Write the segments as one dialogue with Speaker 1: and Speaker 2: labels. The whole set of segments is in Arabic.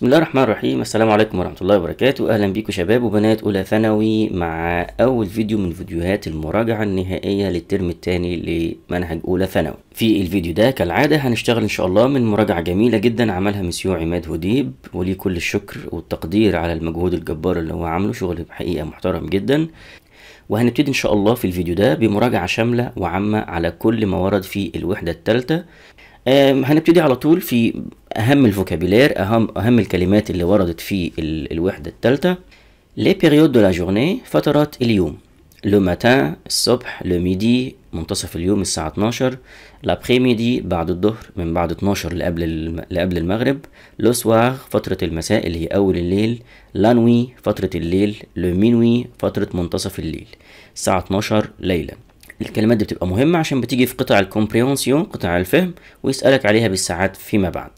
Speaker 1: بسم الله الرحمن الرحيم السلام عليكم ورحمة الله وبركاته أهلا بيكم شباب وبنات أولى ثانوي مع أول فيديو من فيديوهات المراجعة النهائية للترم الثاني لمنهج أولى ثانوي في الفيديو ده كالعادة هنشتغل إن شاء الله من مراجعة جميلة جدا عملها مسيو عماد هديب وليه كل الشكر والتقدير على المجهود الجبار اللي هو عامله شغل حقيقة محترم جدا وهنبتدي إن شاء الله في الفيديو ده بمراجعة شاملة وعامة على كل ما ورد في الوحدة الثالثة هنبتدي على طول في اهم الفوكابيلير اهم اهم الكلمات اللي وردت في الوحده الثالثه لي بيريود دو لا جورني فترات اليوم لو ماتان الصبح لو ميدي منتصف اليوم الساعة 12 لابخي ميدي بعد الظهر من بعد 12 لقبل لقبل المغرب لو سوار فترة المساء اللي هي أول الليل لانوي فترة الليل لو مينوي فترة منتصف الليل الساعة 12 ليلا الكلمات دي بتبقى مهمة عشان بتيجي في قطع الكومبريونسيون قطع الفهم ويسألك عليها بالساعات فيما بعد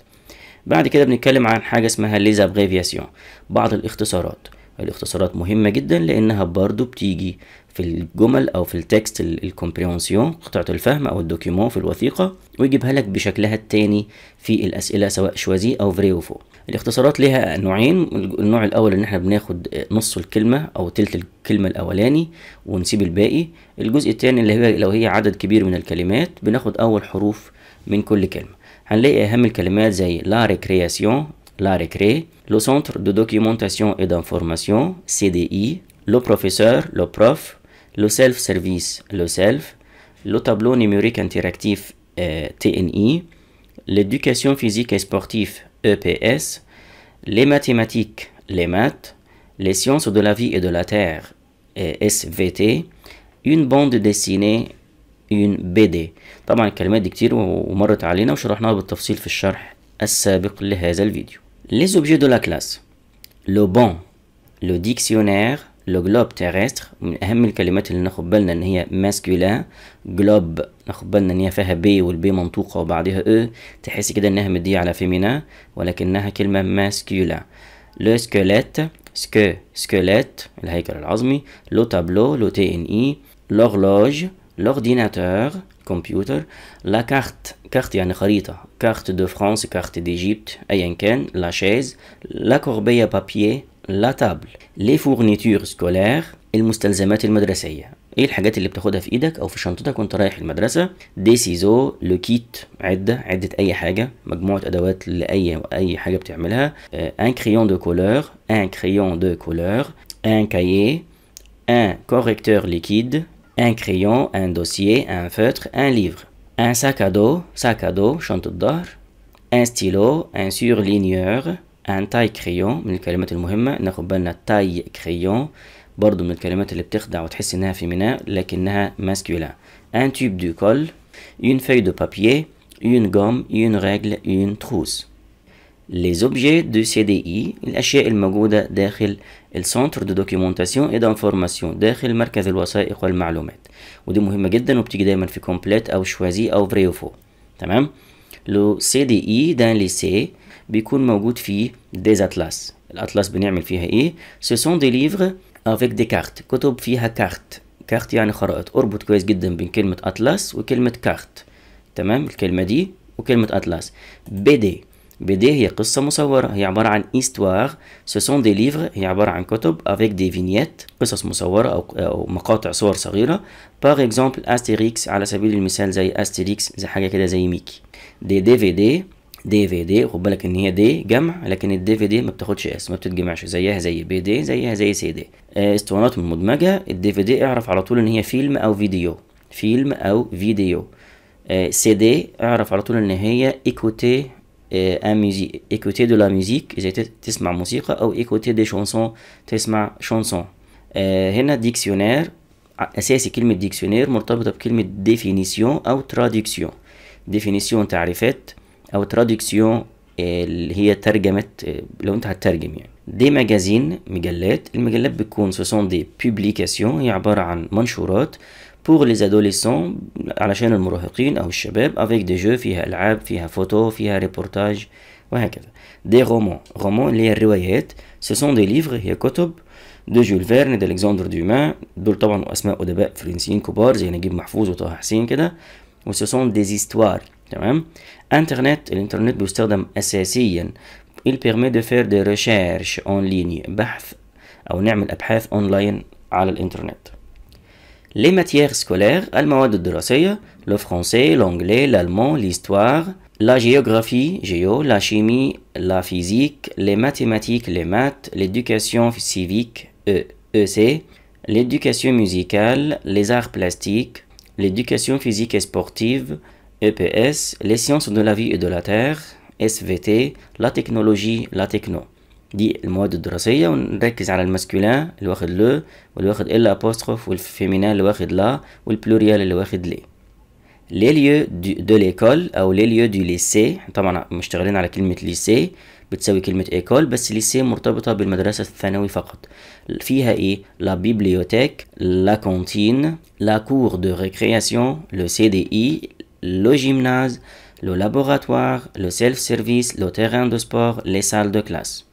Speaker 1: بعد كده بنتكلم عن حاجة اسمها ليزابغيفياسيون بعض الاختصارات الاختصارات مهمة جدا لأنها برضو بتيجي في الجمل أو في التكست الكومبريونسيون قطعة الفهم أو الدوكيومون في الوثيقة ويجيبها لك بشكلها التاني في الأسئلة سواء شوازي أو فريوفو الاختصارات لها نوعين النوع الأول إن احنا بناخد نص الكلمة أو تلت الكلمة الأولاني ونسيب الباقي الجزء التاني اللي هي لو هي عدد كبير من الكلمات بناخد أول حروف من كل كلمة les mots la récréation la récré le centre de documentation et d'information cdi le professeur le prof le self service le self le tableau numérique interactif euh, tni l'éducation physique et sportive eps les mathématiques les maths les sciences de la vie et de la terre svt une bande dessinée une bd طبعا الكلمات دي كتير ومرت علينا وشرحناها بالتفصيل في الشرح السابق لهذا الفيديو Les objets de la classe لو بون لو ديكسيونير لو جلوب terrestre من اهم الكلمات اللي ناخد بالنا ان هي ماسكولا جلوب ناخد بالنا ان هي فيها بي والبي منطوقه وبعدها او e. تحس كده انها مديه على فيمينا ولكنها كلمه ماسكولا لو سكيليت سكو سكيليت الهيكل العظمي لو تابلو لو تي ان اي لورلوج لورديناتور كمبيوتر لا كارت كارت يعني خريطة كارت دو فرانس كارت ديجيبت أيا كان لا شيز لا كوربية بابيي لا تابل لي فورنيتور سكولير المستلزمات المدرسية ايه الحاجات اللي بتاخدها في ايدك او في شنطتك وانت رايح المدرسة دي سيزو لوكيت عدة عدة اي حاجة مجموعة ادوات لاي اي حاجة بتعملها ان كريون دو كولور ان كريون دو كولور ان كايي ان كوريكتور ليكيد un crayon, un dossier, un feutre, un livre, un sac à dos, sac à dos, d'or, un stylo, un surligneur, un taille crayon, من الكلمات المهمة ناخد بالنا taille crayon برضو من الكلمات اللي بتخدع وتحس انها فيمينا لكنها ماسكيولان Un tube du colle, une feuille de papier une gomme une règle une trousse ليزوبجي دو سي دي اي الاشياء الموجوده داخل السنتر دو دوكيومونتاسيون اي دانفورماسيون داخل مركز الوثائق والمعلومات ودي مهمه جدا وبتيجي دايما في كومبليت او شوازي او فري بريوفو تمام لو سي دي اي دان لي سي بيكون موجود فيه ديز اتلاس الاتلاس بنعمل فيها ايه سو سون دي ليفر افيك دي كارت كتب فيها كارت كارت يعني خرائط اربط كويس جدا بين كلمه اتلاس وكلمه كارت تمام الكلمه دي وكلمه اتلاس بي دي بدي هي قصة مصورة هي عبارة عن إيستواغ ce دي ليفر هي عبارة عن كتب افيك دي فينيت قصص مصورة أو, أو مقاطع صور صغيرة باغ إكزومبل أستيريكس على سبيل المثال زي أستيريكس زي حاجة كده زي ميكي دي دي في دي دي في دي خد بالك ان هي دي جمع لكن الدي في دي ما بتاخدش اس ما بتتجمعش زيها زي بي دي زيها زي سي دي اسطوانات من مدمجه الدي في دي اعرف على طول ان هي فيلم او فيديو فيلم او فيديو سي دي اعرف على طول ان هي ايكوتي ان ميوزيك ايكوتي دو لا ميوزيك اذا تسمع موسيقى او ايكوتي دي شونسون تسمع شونسون هنا ديكسيونير اساسي كلمه ديكسيونير مرتبطه بكلمه ديفينيسيون او تراديكسيون ديفينيسيون تعريفات او تراديكسيون اللي هي ترجمه لو انت هتترجم يعني دي ماجازين مجلات المجلات بتكون سوسون دي بيبليكاسيون هي عباره عن منشورات pour les adolescents علشان المراهقين أو الشباب avec des jeux فيها ألعاب فيها فوتو فيها ريبورتاج وهكذا des romans romans اللي هي الروايات ce sont des livres هي كتب دو جول فيرن دالكسندر دوما دول طبعا اسماء ادباء فرنسيين كبار زي نجيب محفوظ وطه حسين كده و وسوسون ديزيستوار تمام انترنت الانترنت بيستخدم اساسيا il permet de faire des recherches en ligne بحث او نعمل ابحاث اونلاين على الانترنت Les matières scolaires, le français, l'anglais, l'allemand, l'histoire, la géographie, géo, la chimie, la physique, les mathématiques, les maths, l'éducation civique, e, e l'éducation musicale, les arts plastiques, l'éducation physique et sportive, EPS, les sciences de la vie et de la terre, SVT, la technologie, la techno. دي المواد الدراسية ونركز على الماسكولان اللي واخد لو واللي واخد ال ابوستروف والفيمينان اللي واخد لا والبلوريال اللي واخد لي لي ليو دو ليكول او لي ليو دو ليسي طبعا مشتغلين على كلمة ليسي بتساوي كلمة ايكول بس ليسي مرتبطة بالمدرسة الثانوي فقط فيها ايه لا بيبليوتيك لا كونتين لا كور دو ريكرياسيون لو سي دي اي لو جيمناز لو لابوراتوار لو سيلف سيرفيس لو تيران دو سبور لي سال دو كلاس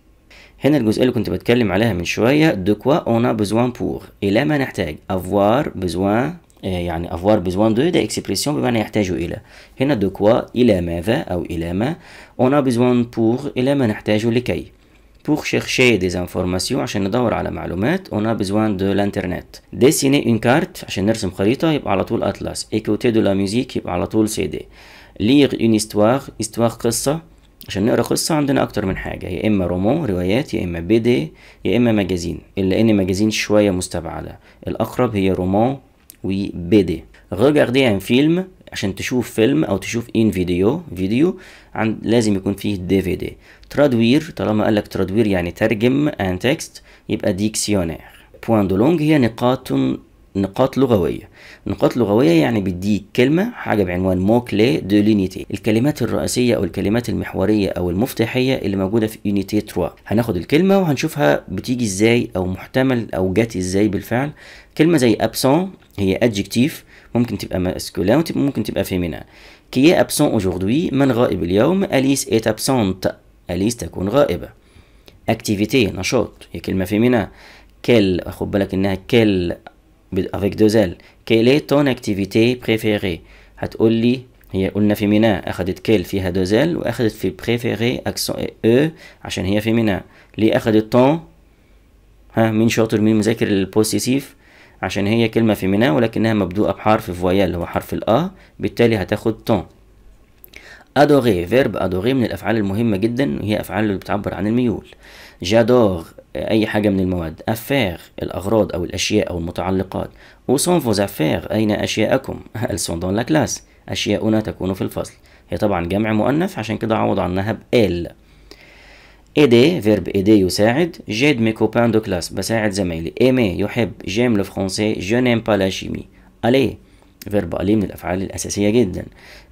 Speaker 1: هنا الجزئيه اللي كنت بتكلم عليها من شويه دو كوا اون بيزوان بور الى ما نحتاج افوار آه، بيزوان يعني افوار بيزوان دو ده اكسبريسيون بمعنى يحتاج الى هنا دو كوا الى ماذا او الى ما اون بيزوان بور الى ما نحتاج لكي بوغ chercher des informations عشان ندور على معلومات اون a besoin دو لانترنت ديسيني اون كارت عشان نرسم خريطة يبقى على طول اتلاس ايكوتي دو لا musique يبقى على طول دي ليغ اون histoire histoire قصة عشان نقرا قصه عندنا اكتر من حاجه يا اما رومون روايات يا اما بيدي يا اما مجازين الا ان مجازين شويه مستبعده الاقرب هي رومون وبيدي غاردي يعني فيلم عشان تشوف فيلم او تشوف ان فيديو فيديو عن لازم يكون فيه دي في دي ترادوير طالما قالك ترادوير يعني ترجم ان تكست يبقى ديكسيونير بوان دو لونج هي نقاط نقاط لغويه نقاط لغويه يعني بيديك كلمه حاجه بعنوان موك لي دو لينيتي الكلمات الرئيسيه او الكلمات المحوريه او المفتاحيه اللي موجوده في يونيتي 3 هناخد الكلمه وهنشوفها بتيجي ازاي او محتمل او جت ازاي بالفعل كلمه زي ابسون هي ادجكتيف ممكن تبقى ماسكولين ممكن تبقى فيمينا كي ابسون اوجوردي من غائب اليوم اليس ايت ابسونت اليس تكون غائبه اكتيفيتي نشاط هي كلمه فيمينا كل خد بالك انها كل افيك L. زال est ton اكتيفيتي بريفيري هتقول لي هي قلنا ميناء اخدت كيل فيها دو زال واخدت في بريفيري اكسون او عشان هي ميناء ليه اخدت تون ها مين شاطر مين مذاكر البوسيسيف عشان هي كلمة ميناء ولكنها مبدوءة بحرف فويال هو حرف الأ بالتالي هتاخد تون أدوغي فيرب أدوغي من الأفعال المهمة جدا وهي أفعال اللي بتعبر عن الميول جادوغ أي حاجة من المواد أفير الأغراض أو الأشياء أو المتعلقات سون فوز أفير أين أشياءكم ألسون دون لا كلاس أشياؤنا تكون في الفصل هي طبعا جمع مؤنث عشان كده عوض عنها بال إيدي فيرب إيدي يساعد جيد مي كوبان دو كلاس بساعد زمايلي إيمي يحب جيم لو فرونسي جو نيم با لا شيمي ألي فيرب ألي من الأفعال الأساسية جدا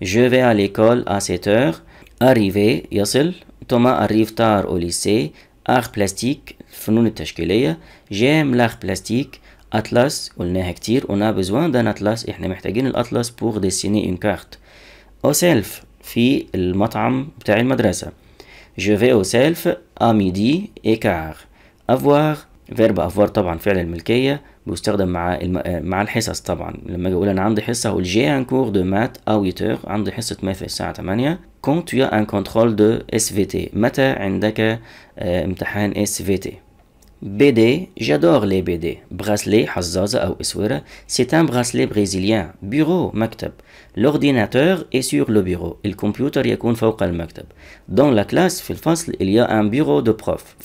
Speaker 1: جو في أ ليكول أ سيت heures اريفي يصل توما أريف تار أو ليسي أخ بلاستيك الفنون التشكيلية جام لاغ بلاستيك اتلاس قلناها كتير قلنا بزوان دان اتلاس احنا محتاجين الاتلاس بوغ ديسيني ان كارت او سيلف في المطعم بتاع المدرسة جو في او سيلف ا ميدي ايكار افوار فيرب افوار طبعا فعل الملكية بيستخدم مع الم... مع الحصص طبعا لما اجي اقول انا عندي حصة هقول جي ان كور دو مات او ويتور عندي حصة ماث الساعة 8 كونت يا ان كونترول دو اس في تي متى عندك آه، امتحان اس في تي BD, j'adore les BD. Bracelet, Hazaza ou c'est un bracelet brésilien. Bureau, Maktab. L'ordinateur est sur le bureau. Le computer sur le Maktab. Dans la classe, il y a un bureau de prof.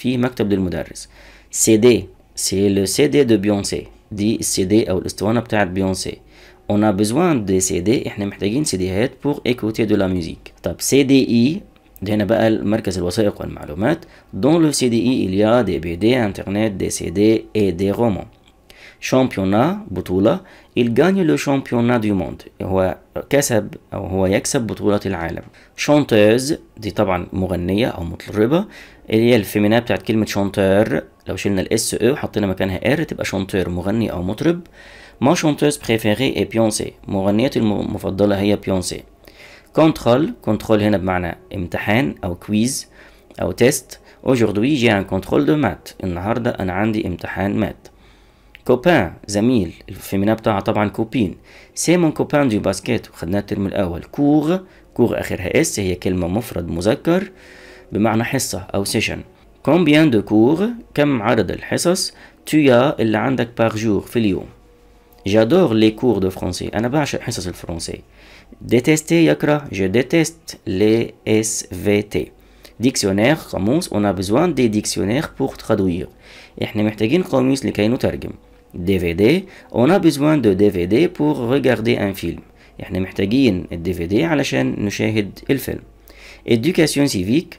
Speaker 1: CD, c'est le CD de Beyoncé. Dit CD besoin On a besoin de CD. pour écouter de la musique. top CDI هنا بقى مركز الوثائق والمعلومات سي دي اي اليا دي بي دي انترنت دي سي دي اي دي romans شامبيونا بطولة il gagne le championnat du monde هو كسب أو هو يكسب بطولة العالم شونتوز دي طبعا مغنية أو مطربة اللي هي الفيمينا بتاعت كلمة شونتور لو شلنا الاس او e وحطينا مكانها ار تبقى شونتور مغني أو مطرب ما شونتوز بريفيري اي بيونسي مغنيتي المفضلة هي بيونسي كونترول كونترول هنا بمعنى امتحان او كويز او تيست اوجوردي جي ان كونترول دو مات النهارده انا عندي امتحان مات كوبان زميل الفيمينا بتاعها طبعا كوبين سي مون كوبان دو باسكيت خدناها الترم الاول كور كور اخرها اس هي كلمه مفرد مذكر بمعنى حصه او سيشن كومبيان دو كور كم عدد الحصص تويا اللي عندك باغ جور في اليوم جادور لي كور دو فرونسي انا بعشق حصص الفرنسي détester يكره je déteste les SVT ديكسيونير قاموس on a besoin des dictionnaires pour traduire احنا محتاجين قاموس لكي نترجم DVD on a besoin de DVD pour regarder un film احنا محتاجين الدي في دي علشان نشاهد الفيلم education civique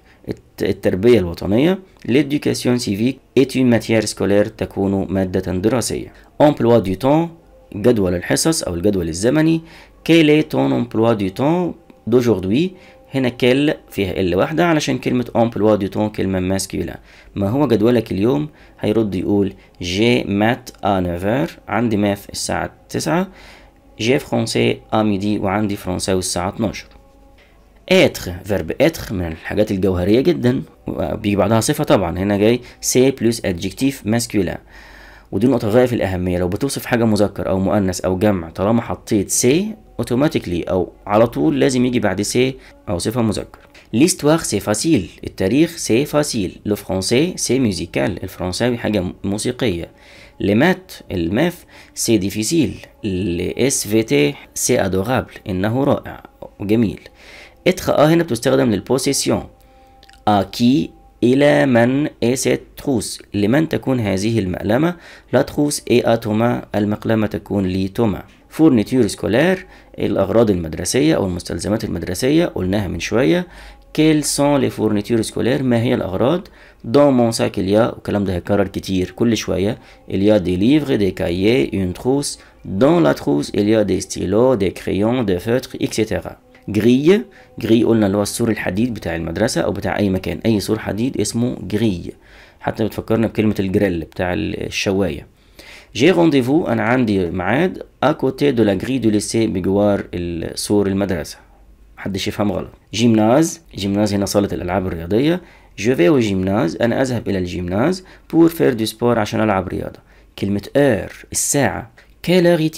Speaker 1: التربية الوطنية l'éducation civique est une matière scolaire تكون مادة دراسية emploi du temps جدول الحصص أو الجدول الزمني كيل اي تون امبلوا دي تون دوجوردوي هنا كيل فيها ال واحدة علشان كلمة امبلوا دي تون كلمة ماسكيولا ما هو جدولك اليوم هيرد يقول جي مات ا نيفر عندي ماث الساعة تسعة جي فرونسي ا ميدي وعندي فرونساوي الساعة اتناشر اتر فيرب اتر من الحاجات الجوهريه جدا وبيجي بعدها صفه طبعا هنا جاي سي بلوس ادجكتيف ماسكولان ودي نقطة غاية في الأهمية لو بتوصف حاجة مذكر أو مؤنث أو جمع طالما حطيت سي اوتوماتيكلي أو على طول لازم يجي بعد سي أو صفة مذكر ليستوار سي فاسيل التاريخ سي فاسيل لو فرونسي سي ميوزيكال الفرنساوي حاجة موسيقية لمات الماث سي ديفيسيل الاس في تي سي ادورابل انه رائع وجميل اتخ اه هنا بتستخدم للبوسيسيون اكي إلى من إيست تخوس لمن تكون هذه المقلمة لا تخوس إي أتوما المقلمة تكون لي توما فورنيتور سكولار الأغراض المدرسية أو المستلزمات المدرسية قلناها من شوية كيل سون لي فورنيتور سكولير ما هي الاغراض دون مون ساك اليا والكلام ده هيتكرر كتير كل شويه اليا دي ليفر دي كايي اون تروس دون لا تروس اليا دي ستيلو دي كريون دي فوتر اكسيتيرا جري جري قلنا اللي هو السور الحديد بتاع المدرسة أو بتاع أي مكان أي سور حديد اسمه جري حتى بتفكرنا بكلمة الجريل بتاع الشواية جي رونديفو أنا عندي ميعاد أكوتي دو لا جري دو ليسي بجوار سور المدرسة محدش يفهم غلط جيمناز جيمناز هنا صالة الألعاب الرياضية جو في او جيمناز أنا أذهب إلى الجيمناز بور فير دو سبور عشان ألعب رياضة كلمة أر er. الساعة كيلر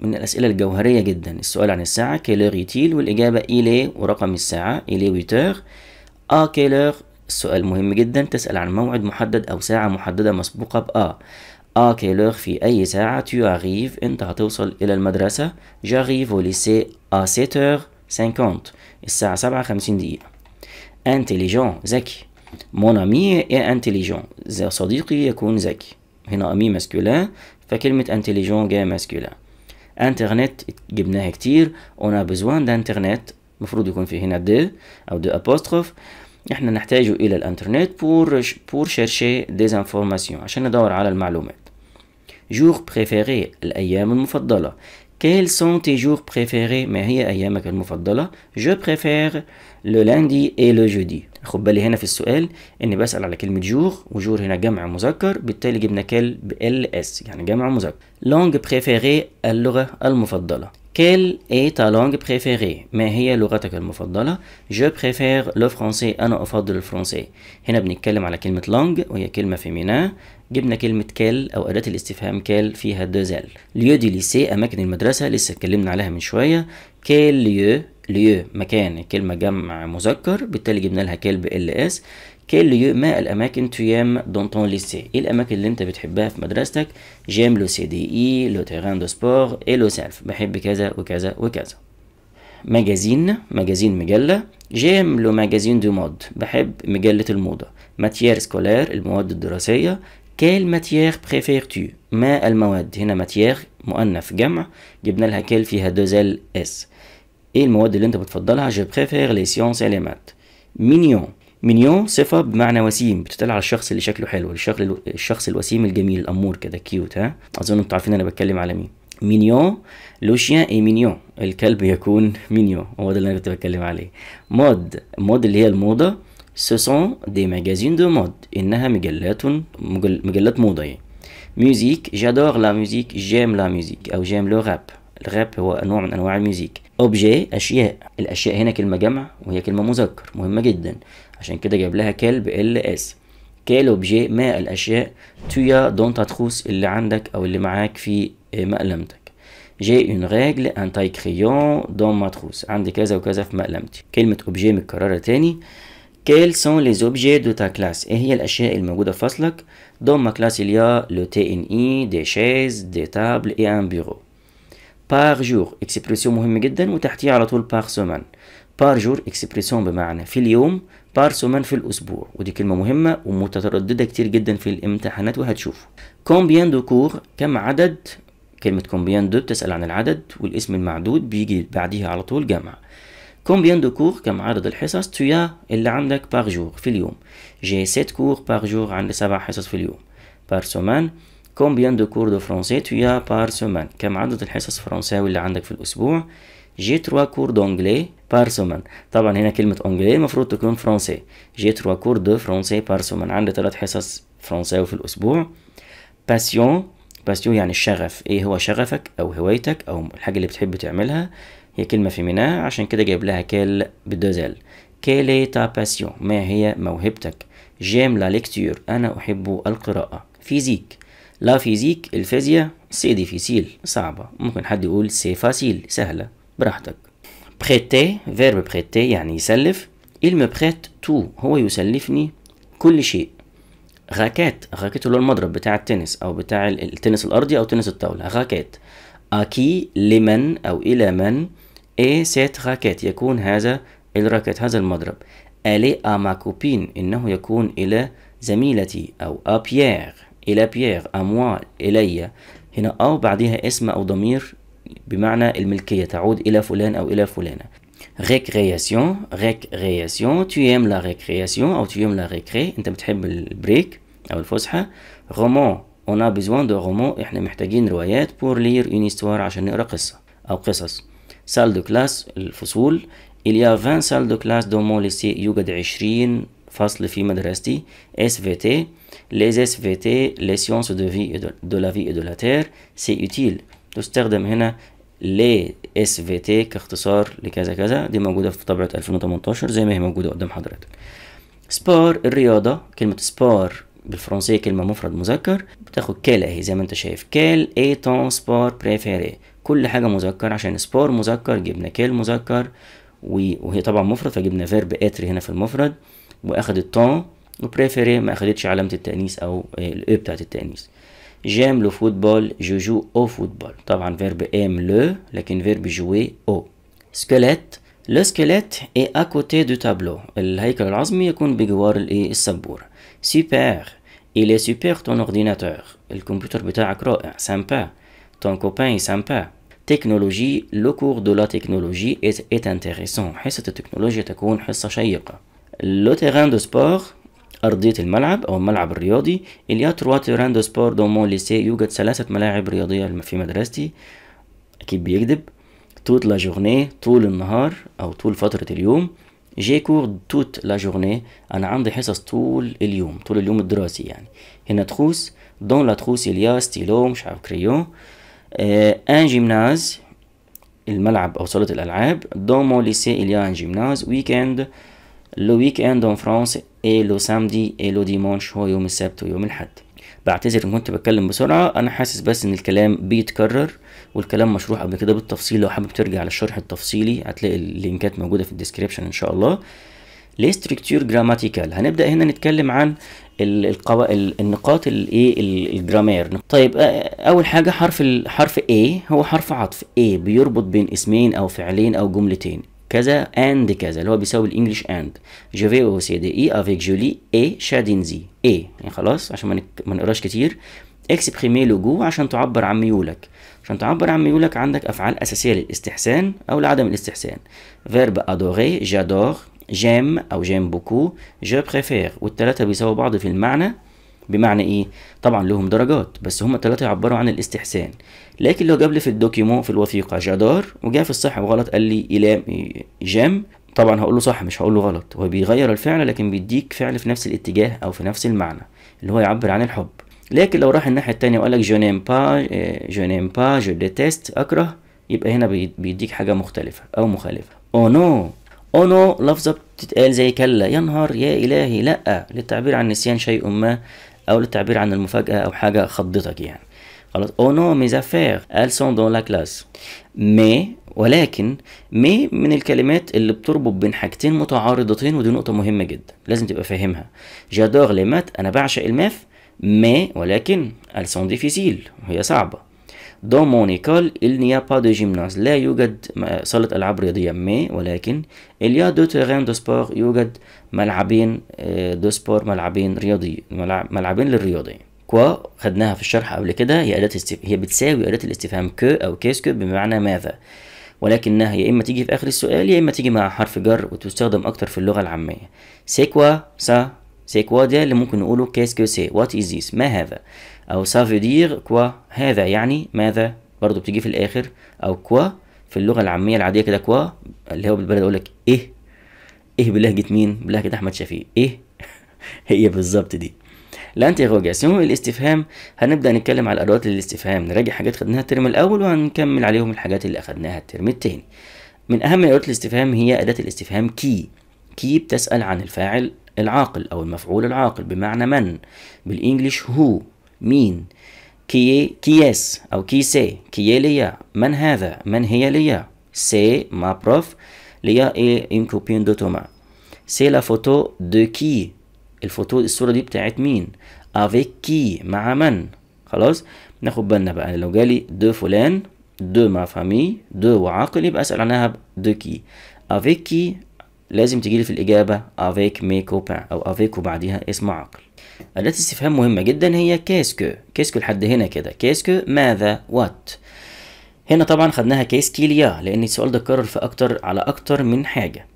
Speaker 1: من الأسئلة الجوهرية جدا السؤال عن الساعة كيلر والإجابة إيلي ورقم الساعة إيلي ويتر آ كيلر السؤال مهم جدا تسأل عن موعد محدد أو ساعة محددة مسبوقة بآ آ كيلر في أي ساعة تو أغيف أنت هتوصل إلى المدرسة جاريف أو ليسي آ سيتر سانكونت الساعة سبعة خمسين دقيقة انتليجون ذكي مون أمي إيه انتليجون صديقي يكون ذكي هنا أمي ماسكولان فكلمة انتليجون جاي ماسكولا انترنت جبناها كتير اون بزوان دانترنت مفروض يكون في هنا دي او دي ابوستروف احنا نحتاج الى الانترنت بور بور شيرشي ديزانفورماسيون عشان ندور على المعلومات جور بريفيري الايام المفضله كيل سون تي جور بريفيري ما هي أيامك المفضلة جو préfère لو لاندي اي لو جودي خد بالي هنا في السؤال ان بسال على كلمه جور وجور هنا جمع مذكر بالتالي جبنا كال ال اس يعني جمع مذكر لونج بريفيري اللغه المفضله كيل اي تا لونج بريفيري ما هي لغتك المفضله جو بريفير لو فرونسي انا افضل الفرنسي هنا بنتكلم على كلمه لونج وهي كلمه فيمينا جبنا كلمة كال أو أداة الاستفهام كال فيها دوزال ليو دي ليسي أماكن المدرسة لسه اتكلمنا عليها من شوية كال ليو ليو مكان الكلمة جمع مذكر بالتالي جبنا لها كلب ال اس كيل ليو ما الأماكن تيام دونتون ليسي إيه الأماكن اللي أنت بتحبها في مدرستك جيم لو سي دي إي لو تيران دو سبور إي لو سيلف بحب كذا وكذا وكذا مجازين مجازين مجلة جيم لو مجازين دو مود بحب مجلة الموضة ماتيير سكولير المواد الدراسية كيل ماتيير بريفير تو ما المواد هنا ماتيير مؤنث جمع جبنا لها كيل فيها دوزيل اس ايه المواد اللي انت بتفضلها جو بريفير لي سيونس اي لي مات مينيون مينيون صفة بمعنى وسيم بتتقال على الشخص اللي شكله حلو الشخص الشخص الوسيم الجميل الأمور كده كيوت ها أظن أنتوا عارفين أنا بتكلم على مين مينيون لو شيان اي مينيون الكلب يكون مينيون هو ده اللي أنا كنت بتكلم عليه مود مود اللي هي الموضة سوسون دي ماجازين دو مود إنها مجلات مجلات موضة يعني ميوزيك جادور لا ميوزيك جيم لا ميوزيك أو جيم لو راب الراب هو نوع من أنواع الميوزيك اوبجي اشياء الاشياء هنا كلمه جمع وهي كلمه مذكر مهمه جدا عشان كده جايب لها كال ب ال اس كال اوبجي ما الاشياء تويا دونت تاتخوس اللي عندك او اللي معاك في آه، مقلمتك جي اون ريجل ان تاي كريون دون ماتروس عندي كذا وكذا في مقلمتي كلمه اوبجي متكرره تاني كيل سون لي زوبجي دو تا كلاس ايه هي الاشياء الموجوده في فصلك دون ما كلاس il لو تي ان اي دي شيز دي تابل اي ان بيرو بار جور اكسبريسيون مهمة جدا وتحتيه على طول بار سومان بار جور اكسبريسيون بمعنى في اليوم بار سومان في الأسبوع ودي كلمة مهمة ومترددة كتير جدا في الامتحانات وهتشوفوا كومبيان دو كور كم عدد كلمة كومبيان دو بتسأل عن العدد والاسم المعدود بيجي بعديها على طول جمع كومبيان دو كور كم عدد الحصص تويا اللي عندك بار جور في اليوم جي سيت كور بار جور عندي سبع حصص في اليوم بار سومان كومبيان دو كور دو فرونسي تويا بار سومان كم عدد الحصص الفرنساوي اللي عندك في الأسبوع جي تروا كور دونجلي بار سومان طبعا هنا كلمة أونجلي المفروض تكون فرونسي جي تروا كور دو فرونسي بار سومان عندي ثلاث حصص فرنساوي في الأسبوع باسيون باسيون يعني الشغف ايه هو شغفك او هوايتك او الحاجة اللي بتحب تعملها هي كلمة ميناء عشان كده جايب لها كال بدوزال كيلي تا باسيون ما هي موهبتك جيم لا ليكتور انا احب القراءة فيزيك لا فيزيك الفيزياء سي ديفيسيل صعبة ممكن حد يقول سي فاسيل سهلة براحتك بخيتي فيرب بخيتي يعني يسلف il me تو هو يسلفني كل شيء غاكات غاكات اللي هو المضرب بتاع التنس او بتاع التنس الارضي او تنس الطاوله غاكات اكي لمن او الى من اي سيت غاكات يكون هذا الراكت هذا المضرب الي ما كوبين انه يكون الى زميلتي او ا بيير إلى بيير أموا إلي هنا أو بعدها اسم أو ضمير بمعنى الملكية تعود إلى فلان أو إلى فلانة ريكرياسيون ريكرياسيون tu aimes la récréation أو tu aimes la récré أنت بتحب البريك أو الفسحة رومان on a besoin de رومون احنا محتاجين روايات pour lire une histoire عشان نقرا قصة أو قصص salle de classe الفصول il y a 20 salles de classe dans mon lycée يوجد 20 فصل في مدرستي SVT les SVT les sciences de, vie et de, de la vie et de la terre c'est utile تستخدم هنا ليه اس في كاختصار لكذا كذا دي موجوده في طبعه 2018 زي ما هي موجوده قدام حضرتك سبار الرياضه كلمه سبار بالفرنسيه كلمه مفرد مذكر بتاخد كال اهي زي ما انت شايف كال اي تون سبار بريفيري كل حاجه مذكر عشان سبار مذكر جبنا كال مذكر وهي طبعا مفرد فجبنا فيرب اتري هنا في المفرد واخد التون وبريفيري ما اخدتش علامة التأنيث أو الإي بتاعة التأنيث جيم لو فوتبول جو جو أو فوتبول طبعا فيرب أم لو لكن فيرب جوي أو سكيليت لو سكيليت اي أكوتي دو تابلو الهيكل العظمي يكون بجوار الإيه السبورة سوبر Il est super ton ordinateur. الكمبيوتر بتاعك رائع. سامبا Ton copain سامبا تكنولوجي لو كور دو لا تكنولوجي ات انتريسون حصة التكنولوجيا تكون حصة شيقة. لو تيران دو سبور أرضية الملعب أو الملعب الرياضي إلياتر رواتي راندو سبور مون ليسي يوجد ثلاثة ملاعب رياضية في مدرستي أكيد بيكذب توت لا جورني طول النهار أو طول فترة اليوم جي كور توت لا جورني أنا عندي حصص طول اليوم طول اليوم الدراسي يعني هنا تخوس دون لا تخوس إليا ستيلو مش عارف كريون آه أن جيمناز الملعب أو صالة الألعاب مون ليسي إليا أن جيمناز ويكند لو ويك اند اون فرانس ايه لو سامدي ايه لو ديمونش هو يوم السبت ويوم الاحد بعتذر ان كنت بتكلم بسرعه انا حاسس بس ان الكلام بيتكرر والكلام مشروح قبل كده بالتفصيل لو حابب ترجع للشرح التفصيلي هتلاقي اللينكات موجوده في الديسكريبشن ان شاء الله ليه ستركتور جراماتيكال هنبدا هنا نتكلم عن القو... النقاط الايه الجرامير طيب اول حاجه حرف حرف A هو حرف عطف A بيربط بين اسمين او فعلين او جملتين كذا اند كذا اللي هو بيساوي بالانجلش اند جوفي او سي دي اي افيك جولي اي شادينزي اي يعني خلاص عشان ما من... نقراش كتير اكسبريمي لو جو عشان تعبر عن ميولك عشان تعبر عن ميولك عندك افعال اساسيه للاستحسان او لعدم الاستحسان فيرب ادوري جادور جيم او جيم بوكو جو بريفير والتلاته بيساووا بعض في المعنى بمعنى ايه طبعا لهم درجات بس هما التلاته يعبروا عن الاستحسان لكن لو جاب لي في الدوكيومون في الوثيقه جدار وجاء في الصح وغلط قال لي إلام جام طبعا هقول له صح مش هقول له غلط هو بيغير الفعل لكن بيديك فعل في نفس الاتجاه او في نفس المعنى اللي هو يعبر عن الحب لكن لو راح الناحيه الثانيه وقال لك جو با جو با جو ديتست اكره يبقى هنا بيديك حاجه مختلفه او مخالفه او نو او نو لفظه بتتقال زي كلا يا نهار يا الهي لا للتعبير عن نسيان شيء ما او للتعبير عن المفاجاه او حاجه خضتك يعني او نو ميز افير elles sont dans la classe mais ولكن مي من الكلمات اللي بتربط بين حاجتين متعارضتين ودي نقطه مهمه جدا لازم تبقى فاهمها جادور لي مات انا بعشق الماث مي ولكن elles sont difficiles وهي صعبه دو مون ايكول il n'y a pas de gymnase لا يوجد صالة ألعاب رياضية مي ولكن il y a deux terrains de sport يوجد ملعبين دو euh, سبور ملعبين رياضي ملعبين للرياضية كوا خدناها في الشرح قبل كده هي أداة استف... هي بتساوي أداة الاستفهام ك أو كيسكو بمعنى ماذا ولكنها يا إما تيجي في آخر السؤال يا إما تيجي مع حرف جر وتستخدم أكتر في اللغة العامية سيكوا سا سيكوا ده اللي ممكن نقوله كيسكو سي وات إز ذيس ما هذا أو سا سافيدير كوا هذا يعني ماذا برضو بتيجي في الآخر أو كوا في اللغة العامية العادية كده كوا اللي هو بالبلد أقول لك إيه إيه بلهجة مين بلهجة أحمد شفيق إيه هي بالظبط دي الانتروجاسيون الاستفهام هنبدا نتكلم على ادوات الاستفهام نراجع حاجات خدناها الترم الاول وهنكمل عليهم الحاجات اللي اخدناها الترم التاني من اهم ادوات الاستفهام هي اداه الاستفهام كي كي بتسال عن الفاعل العاقل او المفعول العاقل بمعنى من بالانجلش هو مين كي كيس او كي سي كي ليا من هذا من هي ليا سي ما بروف ليا اي ان كوبين دو توما سي لا فوتو دو كي الفوتو الصوره دي بتاعت مين افيك كي مع من خلاص ناخد بالنا بقى لو جالي دو فلان دو مع فامي دو وعاقل يبقى اسال عنها دو كي افيك كي لازم تجيلي في الاجابه افيك مي كوبا او افيك وبعديها اسم عاقل أداة استفهام مهمة جدا هي كاسكو كاسكو لحد هنا كده كاسكو ماذا وات هنا طبعا خدناها كيس كيليا لأن السؤال ده اتكرر في أكتر على أكتر من حاجة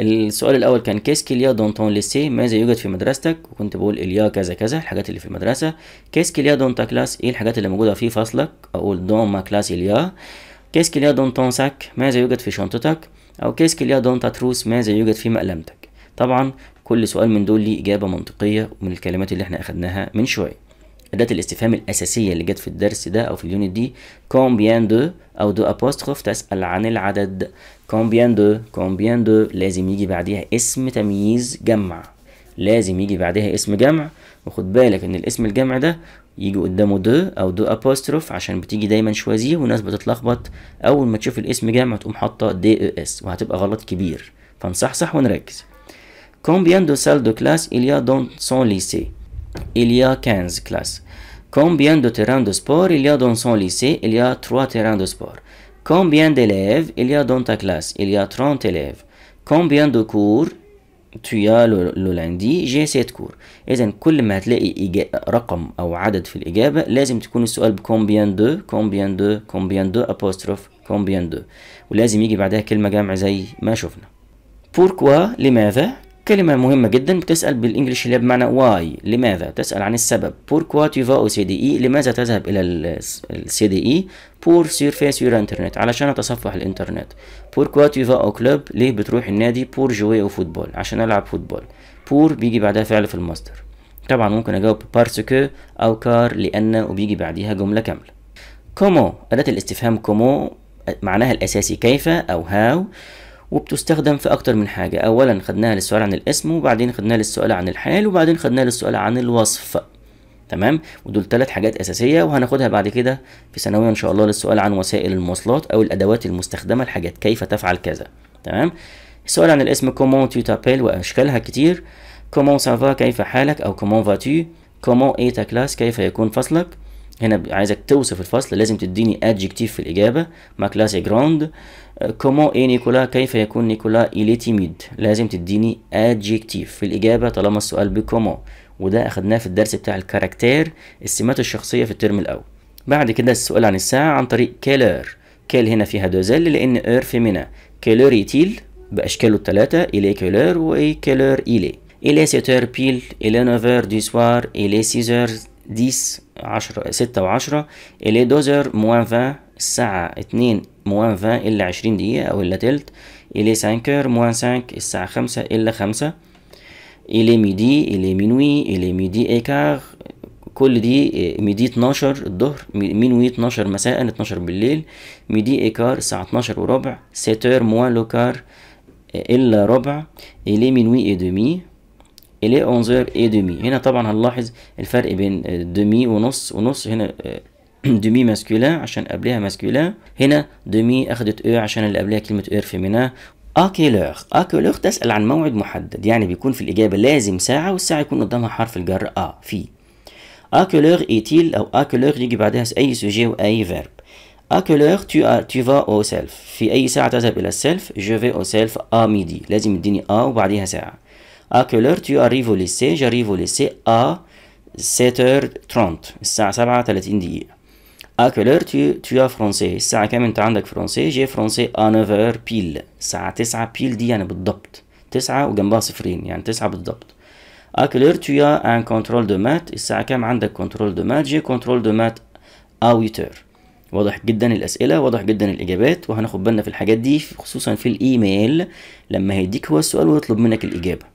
Speaker 1: السؤال الاول كان كيسكي ليا دونتون ليسي ماذا يوجد في مدرستك وكنت بقول اليا كذا كذا الحاجات اللي في المدرسه كيسكي ليا دونتا كلاس ايه الحاجات اللي موجوده في فصلك اقول دون ما كلاس اليا كيسكي ليا دونتون ساك ماذا يوجد في شنطتك او كيسكي ليا دونتا تروس ماذا يوجد في مقلمتك طبعا كل سؤال من دول ليه اجابه منطقيه من الكلمات اللي احنا اخدناها من شويه أداة الاستفهام الأساسية اللي جت في الدرس ده أو في اليونت دي كومبيان دو أو دو أبوستروف تسأل عن العدد كومبيان دو كومبيان دو لازم يجي بعديها اسم تمييز جمع لازم يجي بعدها اسم جمع وخد بالك ان الاسم الجمع ده يجي قدامه دو او دو ابوستروف عشان بتيجي دايما شوازيه والناس بتتلخبط اول ما تشوف الاسم جمع تقوم حاطه دي او اس وهتبقى غلط كبير فنصحصح ونركز كومبيان دو سال دو كلاس il y a dans son lycée il y a 15 classes. Combien de terrains de sport il y a dans son lycée Il y a 3 terrains de sport. Combien d'élèves il y a dans ta classe Il y a 30 élèves. Combien de cours tu as le, le lundi J'ai 7 cours. كور اذا كل ما هتلاقي رقم او عدد في الاجابه لازم تكون السؤال بكومبيان دو كومبيان دو combien de ابوستروف كومبيان دو ولازم يجي بعدها كلمه جمع زي ما شفنا بوركوا لماذا كلمة مهمة جدا بتسأل بالإنجليش اللي بمعنى why لماذا تسأل عن السبب pourquoi tu vas au CDE لماذا تذهب إلى ال CDE pour surface your internet علشان أتصفح الإنترنت pourquoi tu vas au club ليه بتروح النادي pour jouer au football عشان ألعب فوتبول pour بيجي بعدها فعل في المصدر طبعا ممكن أجاوب parce que أو car لأن وبيجي بعديها جملة كاملة comment أداة الاستفهام comment معناها الأساسي كيف أو how وبتستخدم في اكتر من حاجة اولا خدناها للسؤال عن الاسم وبعدين خدناها للسؤال عن الحال وبعدين خدناها للسؤال عن الوصف تمام ودول ثلاث حاجات اساسيه وهناخدها بعد كده في ثانويه ان شاء الله للسؤال عن وسائل المواصلات او الادوات المستخدمه لحاجات كيف تفعل كذا تمام السؤال عن الاسم كومون تي تابيل واشكالها كتير كومون سافا كيف حالك او كومون فاتي كومون اي تا كلاس كيف يكون فصلك هنا عايزك توصف الفصل لازم تديني adjective في الإجابة ما كلاسي جراند كومون اي نيكولا كيف يكون نيكولا إلي تيميد لازم تديني adjective في الإجابة طالما السؤال بكومون وده أخدناه في الدرس بتاع الكاركتير السمات الشخصية في الترم الأول بعد كده السؤال عن الساعة عن طريق كيلر كيل هنا فيها دوزل لأن إير في منا كيلر يتيل بأشكاله التلاتة إلي كيلر وإي كيلر إلي إلي سيتر بيل إلي نوفر دي سوار إلي سيزر ديس عشرة ستة وعشرة إلي دوزر موان فان الساعة اتنين موان فان إلا عشرين دقيقة أو إلا تلت إلي سانكر موان سانك الساعة خمسة إلا خمسة إلي ميدي إلي منوي إلي ميدي إيكار كل دي آه، ميدي 12 الظهر مينوي 12 مساء 12 بالليل ميدي إيكار الساعة 12 وربع سيتور موان لوكار آه، إلا ربع إلي منوي إدمي الى 11 اي دومي هنا طبعا هنلاحظ الفرق بين آه، دومي ونص ونص هنا آه، دومي ماسكولا عشان قبلها ماسكولا هنا دومي أخدت أو إيه عشان اللي قبلها كلمة أو إيه فيمينا اكيلوغ اكيلوغ تسأل عن موعد محدد يعني بيكون في الإجابة لازم ساعة والساعة يكون قدامها حرف الجر أ في اكيلوغ إيتيل أو اكيلوغ يجي بعدها أي سوجي وأي فيرب اكيلوغ تو تو tu, as, tu vas في أي ساعة تذهب إلى السيلف جو في او سيلف ا ميدي لازم يديني أ وبعديها ساعة à quelle heure tu arrives au lycée j'arrive au lycée à 7h30 à quelle heure tu, tu as français الساعة كام انت عندك français j'ai français à 9h pile الساعة 9 pile دي يعني بالضبط 9 وجنبها صفرين يعني 9 بالضبط à quelle heure tu as un contrôle de maths الساعة كام عندك contrôle de maths j'ai contrôle de maths à 8h واضح جدا الاسئله واضح جدا الاجابات وهناخد بالنا في الحاجات دي خصوصا في الايميل لما هيديك هو السؤال ويطلب منك الاجابه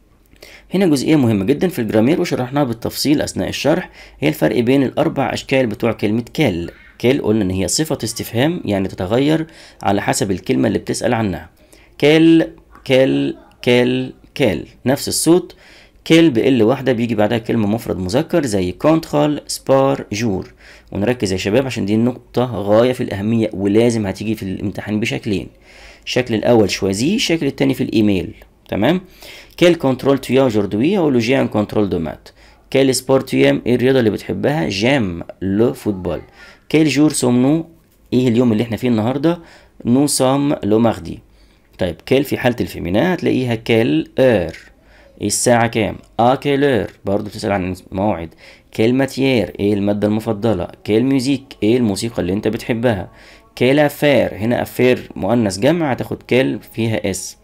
Speaker 1: هنا جزئية مهمة جدا في الجرامير وشرحناها بالتفصيل أثناء الشرح هي الفرق بين الأربع أشكال بتوع كلمة كال كال قلنا إن هي صفة استفهام يعني تتغير على حسب الكلمة اللي بتسأل عنها كال كال كال كال نفس الصوت كال بقل واحدة بيجي بعدها كلمة مفرد مذكر زي كونتخال سبار جور ونركز يا شباب عشان دي نقطة غاية في الأهمية ولازم هتيجي في الامتحان بشكلين الشكل الأول شوازي الشكل التاني في الإيميل تمام quel كنترول tu as aujourd'hui اقول له j'ai كنترول دو مات maths سبور sport ايه الرياضه اللي بتحبها جيم لو فوتبول quel جور sommes ايه اليوم اللي احنا فيه النهارده نو سام لو ماردي طيب كال في حاله الفيمينا هتلاقيها كال اور الساعة كام؟ ا كيلور اور برضه بتسأل عن موعد كيل ماتيير ايه المادة المفضلة؟ كيل ميوزيك ايه الموسيقى اللي انت بتحبها؟ كيل افير هنا افير مؤنث جمع هتاخد كيل فيها اس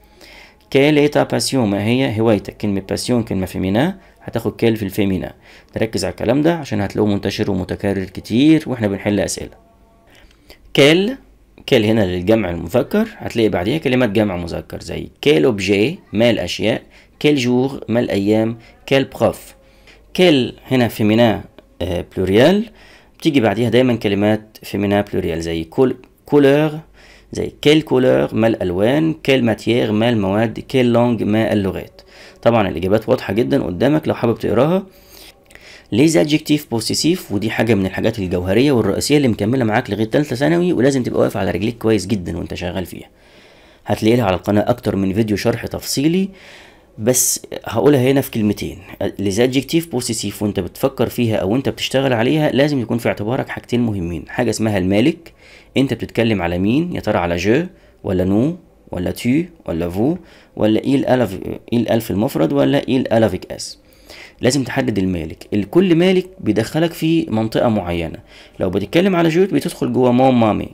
Speaker 1: كيل ايتا باسيون ما هي هوايتك كلمة باسيون كلمة فيمينا هتاخد كيل في الفيمينا نركز على الكلام ده عشان هتلاقوه منتشر ومتكرر كتير واحنا بنحل أسئلة كيل كيل هنا للجمع المفكر هتلاقي بعديها كلمات جمع مذكر زي كيل اوبجي ما الأشياء كيل جور ما الأيام كيل بروف كيل هنا فيمينا آه، بلوريال بتيجي بعديها دايما كلمات فيمينا بلوريال زي كول كولور زي كيل كولور ما الالوان كيل ماتيير ما المواد كيل لونج ما اللغات طبعا الاجابات واضحه جدا قدامك لو حابب تقراها ليز ادجكتيف بوسيسيف ودي حاجه من الحاجات الجوهريه والرئيسيه اللي مكمله معاك لغايه ثالثه ثانوي ولازم تبقى واقف على رجليك كويس جدا وانت شغال فيها هتلاقي لها على القناه اكتر من فيديو شرح تفصيلي بس هقولها هنا في كلمتين ليز ادجكتيف بوسيسيف وانت بتفكر فيها او انت بتشتغل عليها لازم يكون في اعتبارك حاجتين مهمين حاجه اسمها المالك انت بتتكلم على مين يا ترى على جو ولا نو ولا تي ولا فو ولا ايه الالف ايه الالف المفرد ولا ايه الالفك اس لازم تحدد المالك الكل مالك بيدخلك في منطقة معينة لو بتتكلم على جوت بتدخل جوه مام مامي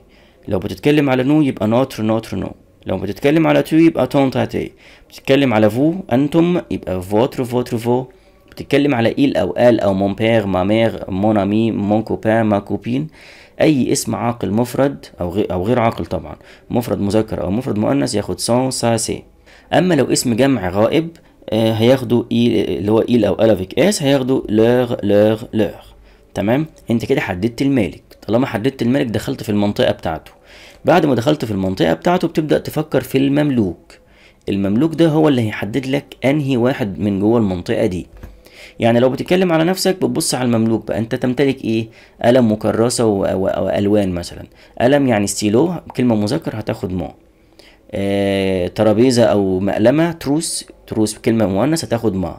Speaker 1: لو بتتكلم على نو يبقى نوتر نوتر نو لو بتتكلم على تو يبقى تون تاتي بتتكلم على فو انتم يبقى فوتر فوتر فو بتتكلم على إيل أو آل أو مون بير ما مير مون أمي مون كوبان ما كوبين اي اسم عاقل مفرد او او غير عاقل طبعا مفرد مذكر او مفرد مؤنث ياخد سون سا سي اما لو اسم جمع غائب آه، هياخدوا اي اللي هو ايل او الافيك اس هياخدوا لغ لغ لغ تمام انت كده حددت المالك طالما حددت المالك دخلت في المنطقه بتاعته بعد ما دخلت في المنطقه بتاعته بتبدا تفكر في المملوك المملوك ده هو اللي هيحدد لك انهي واحد من جوه المنطقه دي يعني لو بتتكلم على نفسك بتبص على المملوك بقى انت تمتلك ايه قلم وكراسه والوان مثلا قلم يعني ستيلو كلمه مذكر هتاخد مو آه، ترابيزه او مقلمه تروس تروس كلمه مؤنث هتاخد ما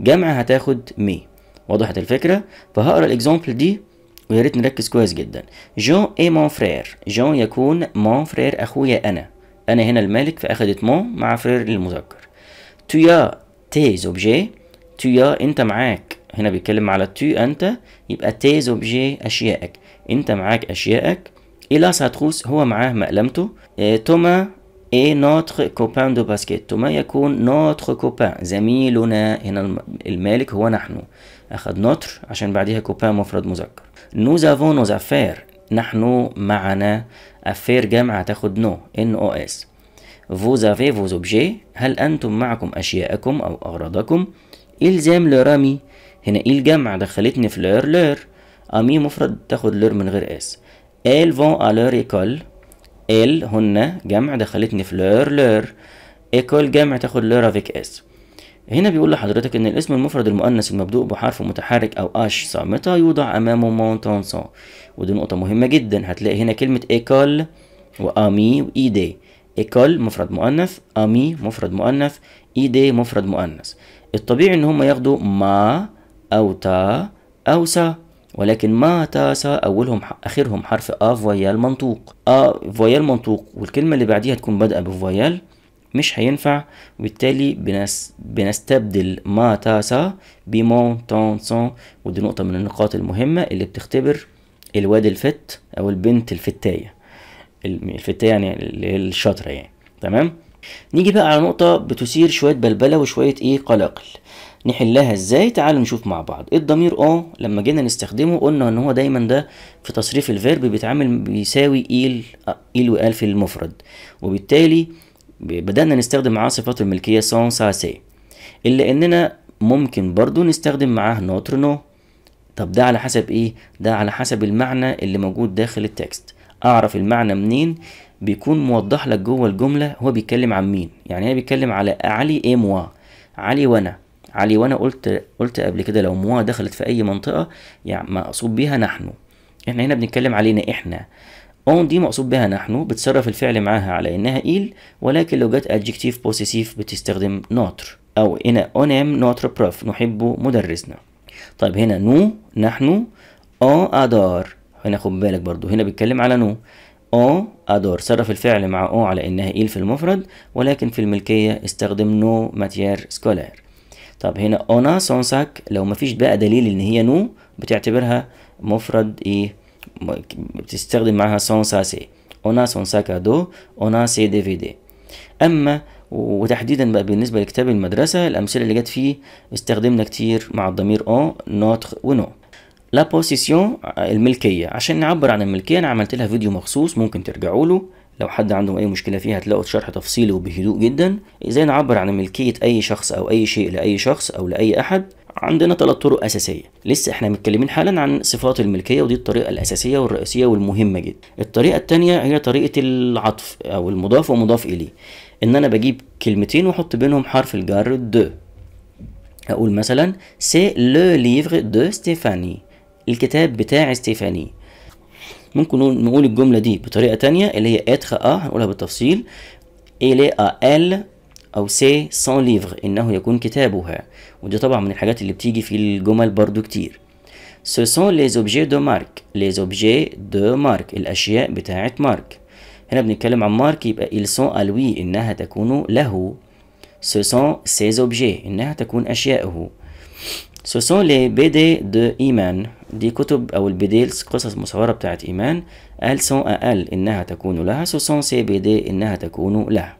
Speaker 1: جمع هتاخد مي وضحت الفكره فهقرا الاكزامبل دي ويا ريت نركز كويس جدا جون اي مون فرير جون يكون مون فرير اخويا انا انا هنا المالك فاخدت مون مع فرير للمذكر تويا تي زوبجي يا انت معاك هنا بيتكلم على تو انت يبقى تيز اوبجي اشيائك انت معاك اشيائك إلا ساتروس هو معاه مقلمته توما اي نوتر كوبان دو باسكيت توما يكون نوتر كوبان زميلنا هنا المالك هو نحن اخد نوتر عشان بعديها كوبان مفرد مذكر نو زافون نو زافير نحن معنا افير جمع تاخد نو ان او اس فوزافي فوزوبجي هل انتم معكم اشياءكم او اغراضكم إلزام لرامي هنا إيه الجمع دخلتني في لير لير أمي مفرد تاخد لير من غير اس ال فون ألير إيكول ال هن جمع دخلتني في لير لير إيكول جمع تاخد لير افيك اس هنا بيقول لحضرتك ان الاسم المفرد المؤنث المبدوء بحرف متحرك او اش صامتة يوضع امامه سون ودي نقطة مهمة جدا هتلاقي هنا كلمة ايكول وامي وايدي ايكول مفرد مؤنث امي مفرد مؤنث ايدي مفرد مؤنث الطبيعي ان هم ياخدوا ما او تا او سا ولكن ما تا سا اولهم اخرهم حرف ا فويال منطوق ا فويال منطوق والكلمه اللي بعديها تكون بادئه بفويال مش هينفع وبالتالي بنس بنستبدل ما تا سا بمون تون سون ودي نقطه من النقاط المهمه اللي بتختبر الواد الفت او البنت الفتايه الفتايه يعني الشاطره يعني تمام نيجي بقى على نقطة بتثير شوية بلبلة وشوية ايه قلاقل نحلها ازاي تعالوا نشوف مع بعض الضمير اه لما جينا نستخدمه قلنا ان هو دايما ده في تصريف الفيرب بيتعامل بيساوي ايل آه، ايل وال في المفرد وبالتالي بدأنا نستخدم معاه صفات الملكية سون ساسي إلا إننا ممكن برضو نستخدم معاه نوتر نو طب ده على حسب إيه؟ ده على حسب المعنى اللي موجود داخل التكست أعرف المعنى منين؟ بيكون موضح لك جوه الجمله هو بيتكلم عن مين يعني هي بيتكلم على علي اي موا علي وانا علي وانا قلت قلت قبل كده لو موا دخلت في اي منطقه يعني مقصود بيها نحن احنا هنا بنتكلم علينا احنا اون دي مقصود بها نحن بتصرف الفعل معاها على انها ايل ولكن لو جت ادجكتيف بوسيسيف بتستخدم نوتر او هنا اونام نوتر بروف نحب مدرسنا طيب هنا نو نحن او ادار هنا خد بالك برضو هنا بيتكلم على نو او ادور صرف الفعل مع او على انها ايل في المفرد ولكن في الملكية استخدم نو ماتير سكولار طب هنا اونا سونساك لو مفيش بقى دليل ان هي نو بتعتبرها مفرد ايه بتستخدم معاها سونسا سي اونا ساك ادو اونا سي دي في دي اما وتحديدا بقى بالنسبه لكتاب المدرسه الامثله اللي جت فيه استخدمنا كتير مع الضمير او نوتر ونو لا بوسيسيون آه، الملكيه عشان نعبر عن الملكيه انا عملت لها فيديو مخصوص ممكن ترجعوا له لو حد عنده اي مشكله فيها هتلاقوا شرح تفصيلي وبهدوء جدا ازاي نعبر عن ملكيه اي شخص او اي شيء لاي شخص او لاي احد عندنا ثلاث طرق اساسيه لسه احنا متكلمين حالا عن صفات الملكيه ودي الطريقه الاساسيه والرئيسيه والمهمه جدا الطريقه الثانيه هي طريقه العطف او المضاف ومضاف اليه ان انا بجيب كلمتين واحط بينهم حرف الجر د اقول مثلا سي لو ليفر دو ستيفاني الكتاب بتاع ستيفاني ممكن نقول الجملة دي بطريقة تانية اللي هي اتخ اه هنقولها بالتفصيل إلي ال أو سي سان ليفر إنه يكون كتابها ودي طبعا من الحاجات اللي بتيجي في الجمل برضو كتير سو سون لي زوبجي دو مارك لي زوبجي دو مارك الأشياء بتاعة مارك هنا بنتكلم عن مارك يبقى ils سون ألوي إنها تكون له سو سون سي زوبجي إنها تكون سو سون لي بي دي دو إيمان دي كتب أو البديلز قصص مصورة بتاعت إيمان أل سون أقل إنها تكون لها سوسون سي بيدي إنها تكون لها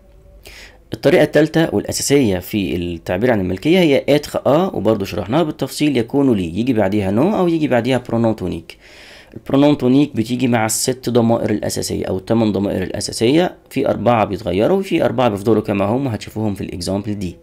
Speaker 1: الطريقة الثالثة والأساسية في التعبير عن الملكية هي اتخ أ وبرضه شرحناها بالتفصيل يكون لي يجي بعديها نو أو يجي بعديها برونون تونيك البرونون تونيك بتيجي مع الست ضمائر الأساسية أو الثمان ضمائر الأساسية في أربعة بيتغيروا وفي أربعة بيفضلوا كما هم وهتشوفوهم في الإكزامبل دي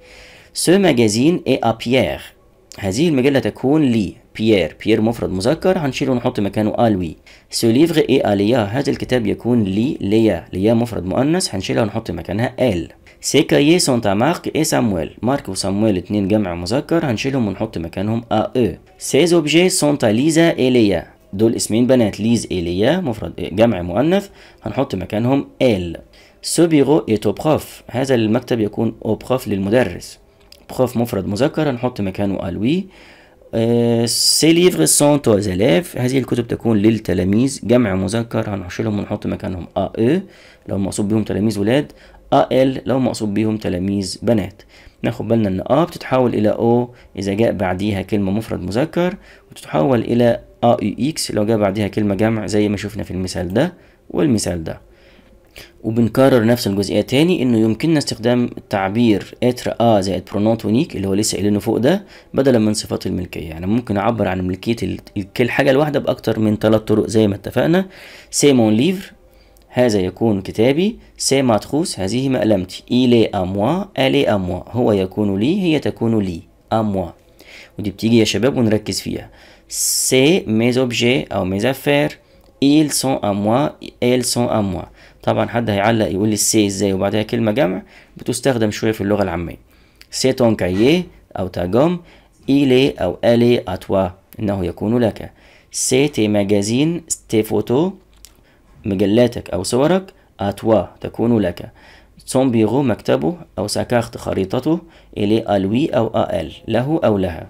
Speaker 1: سو ماجازين اي أبيير هذه المجلة تكون لي بيير بيير مفرد مذكر هنشيله ونحط مكانه ألوي سو ليفغ إي أليا هذا الكتاب يكون لي ليا ليا مفرد مؤنث هنشيلها ونحط مكانها آل سيكايي سونتا مارك إي سامويل مارك وسامويل اتنين جمع مذكر هنشيلهم ونحط مكانهم أ أ e. سيز أوبجي سونتا ليزا إليا دول اسمين بنات ليز إليا مفرد جمع مؤنث هنحط مكانهم آل سو بيغو إي تو بروف هذا المكتب يكون أو بروف للمدرس بروف مفرد مذكر هنحط مكانه الوي سي ليفر سون تو زلاف هذه الكتب تكون للتلاميذ جمع مذكر هنحشلهم ونحط مكانهم ا اي لو مقصود بيهم تلاميذ ولاد ا ال لو مقصود بيهم تلاميذ بنات ناخد بالنا ان ا بتتحول الى او اذا جاء بعديها كلمه مفرد مذكر وتتحول الى ا اي اكس لو جاء بعديها كلمه جمع زي ما شفنا في المثال ده والمثال ده وبنكرر نفس الجزئيه تاني انه يمكننا استخدام تعبير اتر ا زائد برونون تونيك اللي هو لسه قايلينه فوق ده بدلا من صفات الملكيه يعني ممكن اعبر عن ملكيه كل حاجه الواحده باكتر من ثلاث طرق زي ما اتفقنا سي مون ليفر هذا يكون كتابي سي ماتخوس هذه مقلمتي إلي أموا ألي أموا هو يكون لي هي تكون لي أموا ودي بتيجي يا شباب ونركز فيها سي ميز أوبجي أو ميز أفير إيل سون أموا إيل سون أموا طبعا حد هيعلق يقول لي السي ازاي وبعدها كلمه جمع بتستخدم شويه في اللغه العاميه سي تون كايي إيه او تاجوم إلي أو ألي أتوا إنه يكون لك سي تي ماجازين تي فوتو مجلاتك أو صورك أتوا تكون لك سون بيرو مكتبه أو ساكارت خريطته إلي ألوي أو أل له أو لها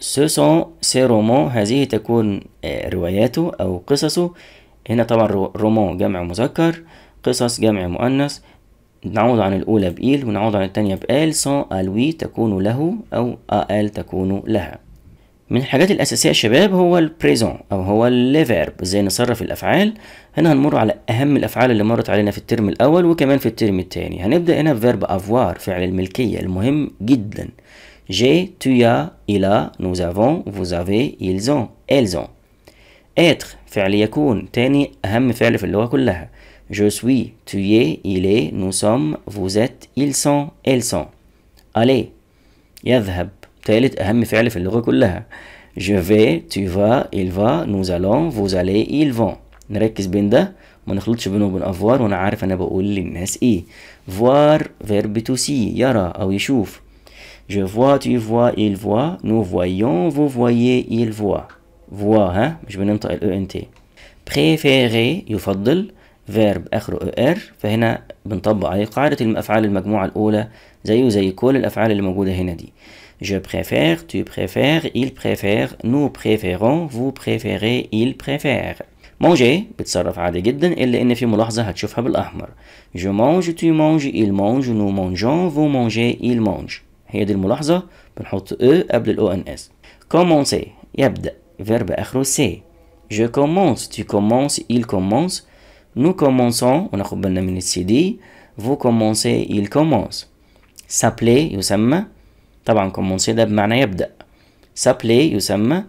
Speaker 1: سو سون سي رومون هذه تكون آه، رواياته أو قصصه هنا طبعا رومان جمع مذكر قصص جمع مؤنث نعوض عن الأولى بإيل ونعوض عن التانية بآل سان ألوي تكون له أو آل تكون لها من الحاجات الأساسية يا شباب هو البريزون أو هو الليفيرب إزاي نصرف الأفعال هنا هنمر على أهم الأفعال اللي مرت علينا في الترم الأول وكمان في الترم الثاني هنبدأ هنا بفيرب أفوار فعل الملكية المهم جدا جي تويا إلا نوزافون فوزافي إلزون avons être فعل يكون تاني أهم فعل في اللغة كلها Je suis, tu es, il est, nous sommes, vous êtes, ils sont, elles sont Allez يذهب تالت أهم فعل في اللغة كلها Je vais, tu vas, il va, nous allons, vous allez, ils vont نركز بين ده ما نخلطش بينه وبين افوار وانا عارف انا بقول للناس ايه voir verbe to see يرى او يشوف je vois tu vois il voit nous voyons vous voyez il voit فوا ها مش بننطق الاو ان تي بريفيري يفضل فيرب اخره او e ار فهنا بنطبق عليه قاعدة الافعال المجموعة الاولى زيه زي كل الافعال اللي موجودة هنا دي Je préfère, tu préfères, il préfère, nous préférons, vous préférez, il préfère. manger بتصرف عادي جدا إلا إن في ملاحظة هتشوفها بالأحمر. Je mange, tu manges, il mange, nous mangeons, vous mangez, il mange. هي دي الملاحظة بنحط E قبل الاو ان اس Commencer يبدأ verbe اخره سي je commence tu commences il commence nous commençons وناخد بالنا من السي دي vous commencez il commence s'appeler يسمى طبعا commencer ده بمعنى يبدأ s'appeler يسمى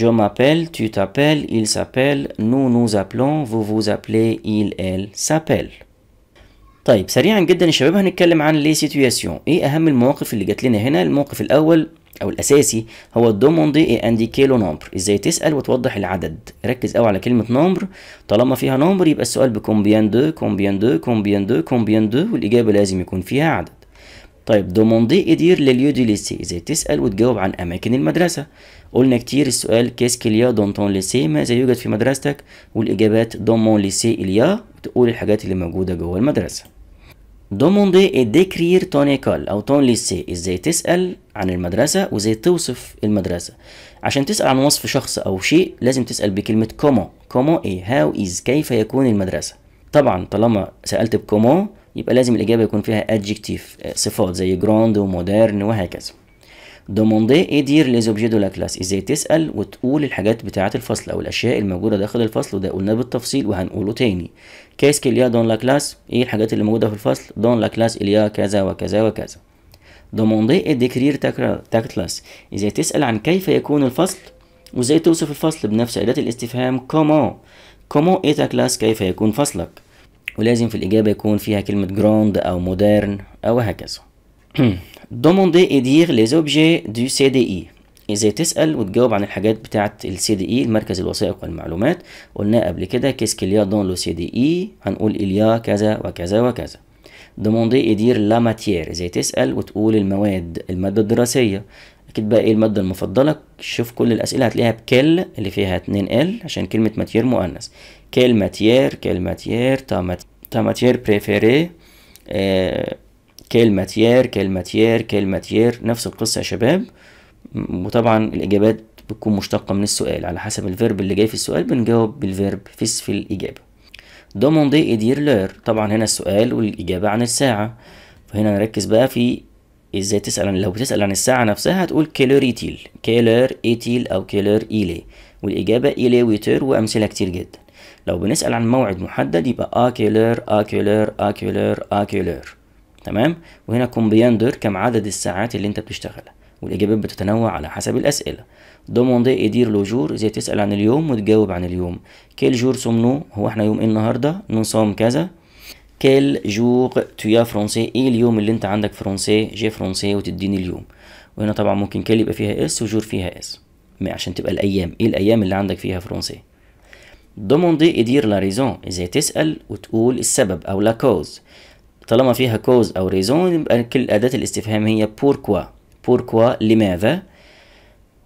Speaker 1: je m'appelle tu t'appelles il s'appelle nous nous appelons vous vous appelez il elle s'appelle طيب سريعا جدا يا شباب هنتكلم عن لي سيتوياسيون ايه اهم المواقف اللي جات لنا هنا الموقف الاول او الاساسي هو الدوموندي اندي كيلو نومبر ازاي تسال وتوضح العدد ركز قوي على كلمه نومبر طالما فيها نومبر يبقى السؤال بكومبيان دو كومبيان دو كومبيان دو كومبيان دو والاجابه لازم يكون فيها عدد طيب دوموندي ادير لليو دي ليسي ازاي تسال وتجاوب عن اماكن المدرسه قلنا كتير السؤال كيس كليا دونتون ليسي ماذا يوجد في مدرستك والاجابات دومون ليسي اليا تقول الحاجات اللي موجوده جوه المدرسه دوموندي et décrire ايكول أو تون ليسي إزاي تسأل عن المدرسة وإزاي توصف المدرسة عشان تسأل عن وصف شخص أو شيء لازم تسأل بكلمة كومو كومو إيه هاو إز كيف يكون المدرسة طبعا طالما سألت بكومو يبقى لازم الإجابة يكون فيها adjective صفات زي جراند ومودرن وهكذا دوموندي اي دير لي زوبجي دو لا كلاس ازاي تسال وتقول الحاجات بتاعه الفصل او الاشياء الموجوده داخل الفصل وده قلناه بالتفصيل وهنقوله تاني كيس اليا دون لا كلاس ايه الحاجات اللي موجوده في الفصل دون لا كلاس اليا كذا وكذا وكذا دوموندي ديكرير تا كلاس اذا تسال عن كيف يكون الفصل وازاي توصف الفصل بنفس اداه الاستفهام كومون كومون اي تا كلاس كيف يكون فصلك ولازم في الاجابه يكون فيها كلمه جراند او مودرن او هكذا دوموندي لي اوبجي دو سي دي اي ازاي تسال وتجاوب عن الحاجات بتاعه السي دي اي e، المركز الوثائق والمعلومات قلنا قبل كده كيس كليا دون لو سي دي اي هنقول اليا كذا وكذا وكذا دوموندي ادير لا ماتير ازاي تسال وتقول المواد الماده الدراسيه اكيد بقى ايه الماده المفضله شوف كل الاسئله هتلاقيها بكل اللي فيها 2 ال عشان كلمه ماتيير مؤنث كل ماتيير كل ماتيير تا ماتيير بريفيري آه كل ماتيير كل ماتيير كل ماتيير نفس القصه يا شباب وطبعا الإجابات بتكون مشتقة من السؤال على حسب الفيرب اللي جاي في السؤال بنجاوب بالفيرب في في الإجابة دوموندي إدير لير طبعا هنا السؤال والإجابة عن الساعة فهنا نركز بقى في ازاي تسأل لو بتسأل عن الساعة نفسها هتقول كيلر إيتيل كيلر إيتيل أو كيلر إيلي والإجابة إيلي ويتر وأمثلة كتير جدا لو بنسأل عن موعد محدد يبقى آكيلر آكيلر آكيلر آكيلر تمام وهنا كومبياندر كم عدد الساعات اللي انت بتشتغلها والإجابات بتتنوع على حسب الأسئلة دوموندي إدير لوجور زي تسأل عن اليوم وتجاوب عن اليوم كيل جور سومنو هو احنا يوم ايه النهاردة نصوم كذا كيل جور تو يا فرونسي ايه اليوم اللي انت عندك فرونسي جي فرونسي وتديني اليوم وهنا طبعا ممكن كيل يبقى فيها اس وجور فيها اس عشان تبقى الأيام ايه الأيام اللي عندك فيها فرونسي دوموندي إدير لا ريزون زي تسأل وتقول السبب أو لا كوز طالما فيها كوز أو ريزون يبقى كل أداة الاستفهام هي بوركوا بوركوا لماذا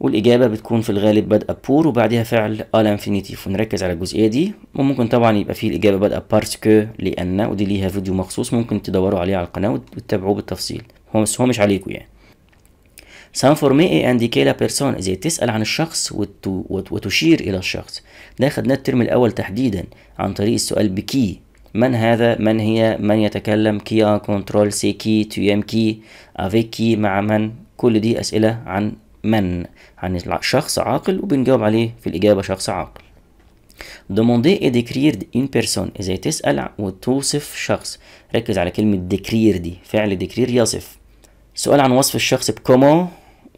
Speaker 1: والإجابة بتكون في الغالب بادئة بور وبعدها فعل انفينيتيف ونركز على الجزئية دي وممكن طبعا يبقى فيه الإجابة بادئة بارسكو لأن ودي ليها فيديو مخصوص ممكن تدوروا عليه على القناة وتتابعوه بالتفصيل هو بس هو مش عليكم يعني سان اي انديكي لا بيرسون زي تسأل عن الشخص وتشير إلى الشخص ده خدناه الترم الأول تحديدا عن طريق السؤال بكي من هذا من هي من يتكلم كيا كنترول سي كي تو ام كي افيك كي مع من كل دي أسئلة عن من عن شخص عاقل وبنجاوب عليه في الإجابة شخص عاقل دوموندي اي ديكرير ان بيرسون ازاي تسأل وتوصف شخص ركز على كلمة ديكرير دي فعل ديكرير يصف سؤال عن وصف الشخص بكومو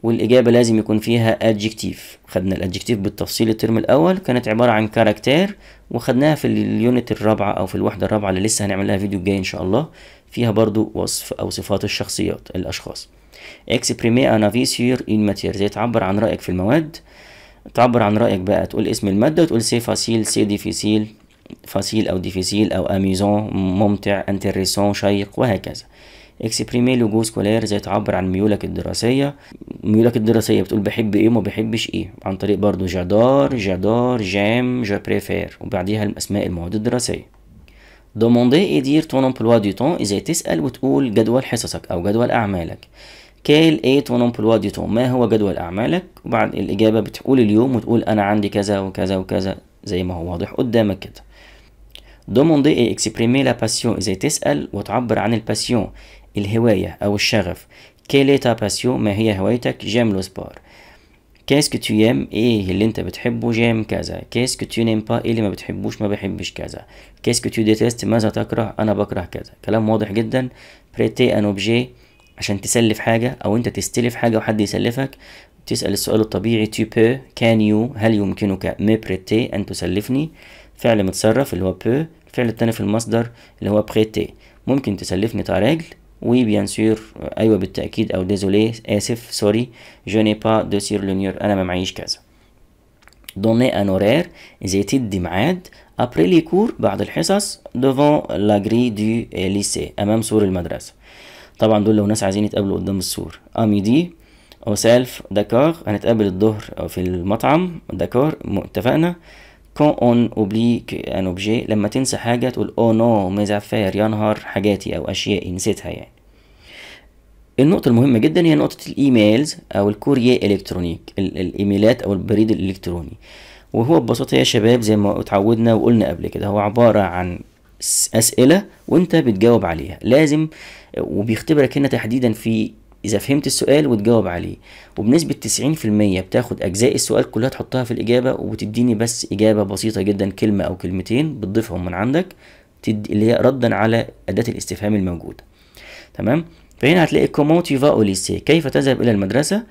Speaker 1: والإجابة لازم يكون فيها ادجكتيف خدنا الادجكتيف بالتفصيل الترم الأول كانت عبارة عن كاركتير وخدناها في اليونت الرابعة أو في الوحدة الرابعة اللي لسه هنعمل لها فيديو جاي إن شاء الله فيها برضو وصف أو صفات الشخصيات الأشخاص اكسبريمي انا فيسير ان ماتير زي تعبر عن رأيك في المواد تعبر عن رأيك بقى تقول اسم المادة وتقول سي فاسيل سي ديفيسيل فاسيل أو ديفيسيل أو أميزون ممتع انتريسون شيق وهكذا اكسبريمي لو جو سكولير زي تعبر عن ميولك الدراسية ميولك الدراسية بتقول بحب ايه وما بحبش ايه عن طريق برضو جادار جادار جام جابريفير بريفير وبعديها الأسماء المواد الدراسية دوموندي ادير تون امبلوا دي تون إذا تسأل وتقول جدول حصصك أو جدول أعمالك كيل ايه تون امبلوا دي تون ما هو جدول أعمالك وبعد الإجابة بتقول اليوم وتقول أنا عندي كذا وكذا وكذا زي ما هو واضح قدامك كده دوموندي ايه اكسبريمي لا باسيون إذا تسأل وتعبر عن الباسيون الهواية أو الشغف كيل ايه تا باسيون ما هي هوايتك جيم لو سبار كيس tu aimes ايه اللي انت بتحبه جيم كذا كيس tu n'aimes با ايه اللي ما بتحبوش ما بحبش كذا كيس tu détestes ماذا تكره انا بكره كذا كلام واضح جدا بريتي ان اوبجي عشان تسلف حاجة او انت تستلف حاجة وحد يسلفك تسأل السؤال الطبيعي تي بي كان يو هل يمكنك مي بريتي ان تسلفني فعل متصرف اللي هو بي الفعل التاني في المصدر اللي هو بريتي ممكن تسلفني طع وبيان سور ايوه بالتاكيد او ديزولي اسف سوري جو ني با دو سير لونيور انا ما معيش كذا دوني ان اورير زي تدي ميعاد ابري لي كور بعد الحصص دوفون لا غري دو ليسي امام سور المدرسه طبعا دول لو ناس عايزين يتقابلوا قدام السور امي آه، دي او سيلف داكور هنتقابل الظهر في المطعم داكور اتفقنا quand on oublie an objet لما تنسى حاجة تقول oh no مزعفار يا نهار حاجاتي أو أشيائي نسيتها يعني النقطة المهمة جدا هي نقطة الإيميلز أو الكوريا إلكترونيك الإيميلات أو البريد الإلكتروني وهو ببساطة يا شباب زي ما اتعودنا وقلنا قبل كده هو عبارة عن أسئلة وأنت بتجاوب عليها لازم وبيختبرك هنا تحديدا في إذا فهمت السؤال وتجاوب عليه وبنسبة 90% بتاخد أجزاء السؤال كلها تحطها في الإجابة وتديني بس إجابة بسيطة جدا كلمة أو كلمتين بتضيفهم من عندك تد... اللي هي ردا على أداة الاستفهام الموجودة تمام فهنا هتلاقي كومون تي فا أو ليسي كيف تذهب إلى المدرسة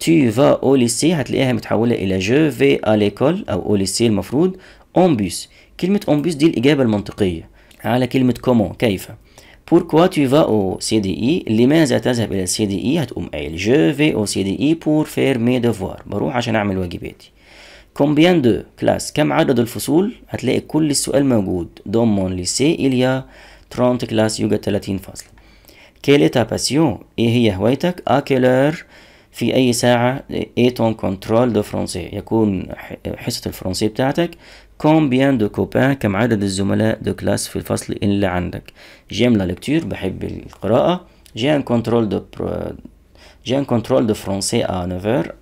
Speaker 1: تي فا أو ليسي هتلاقيها متحولة إلى جو في أليكول أو أو ليسي المفروض أون بيس كلمة أون بيس دي الإجابة المنطقية على كلمة كومون كيف بوركوا تو فا او سي دي اي لماذا تذهب إلى دي اي هتقوم قايل جو في او سي دي اي بور فير مي devoirs بروح عشان أعمل واجباتي كومبيان دو كلاس كم عدد الفصول هتلاقي كل السؤال موجود dans mon ليسي ايليا 30 كلاس يوجد 30 فصل كيل est باسيون ايه هي هوايتك ا كيلور في أي ساعة اي تون كنترول دو فرونسي يكون حصة الفرنسي بتاعتك كومبيان دو كوبان كم عدد الزملاء دو كلاس في الفصل اللي عندك جيم لا لكتور بحب القراءة جي ان كنترول دو برو... جي ان كنترول دو فرونسي ا آه نوفر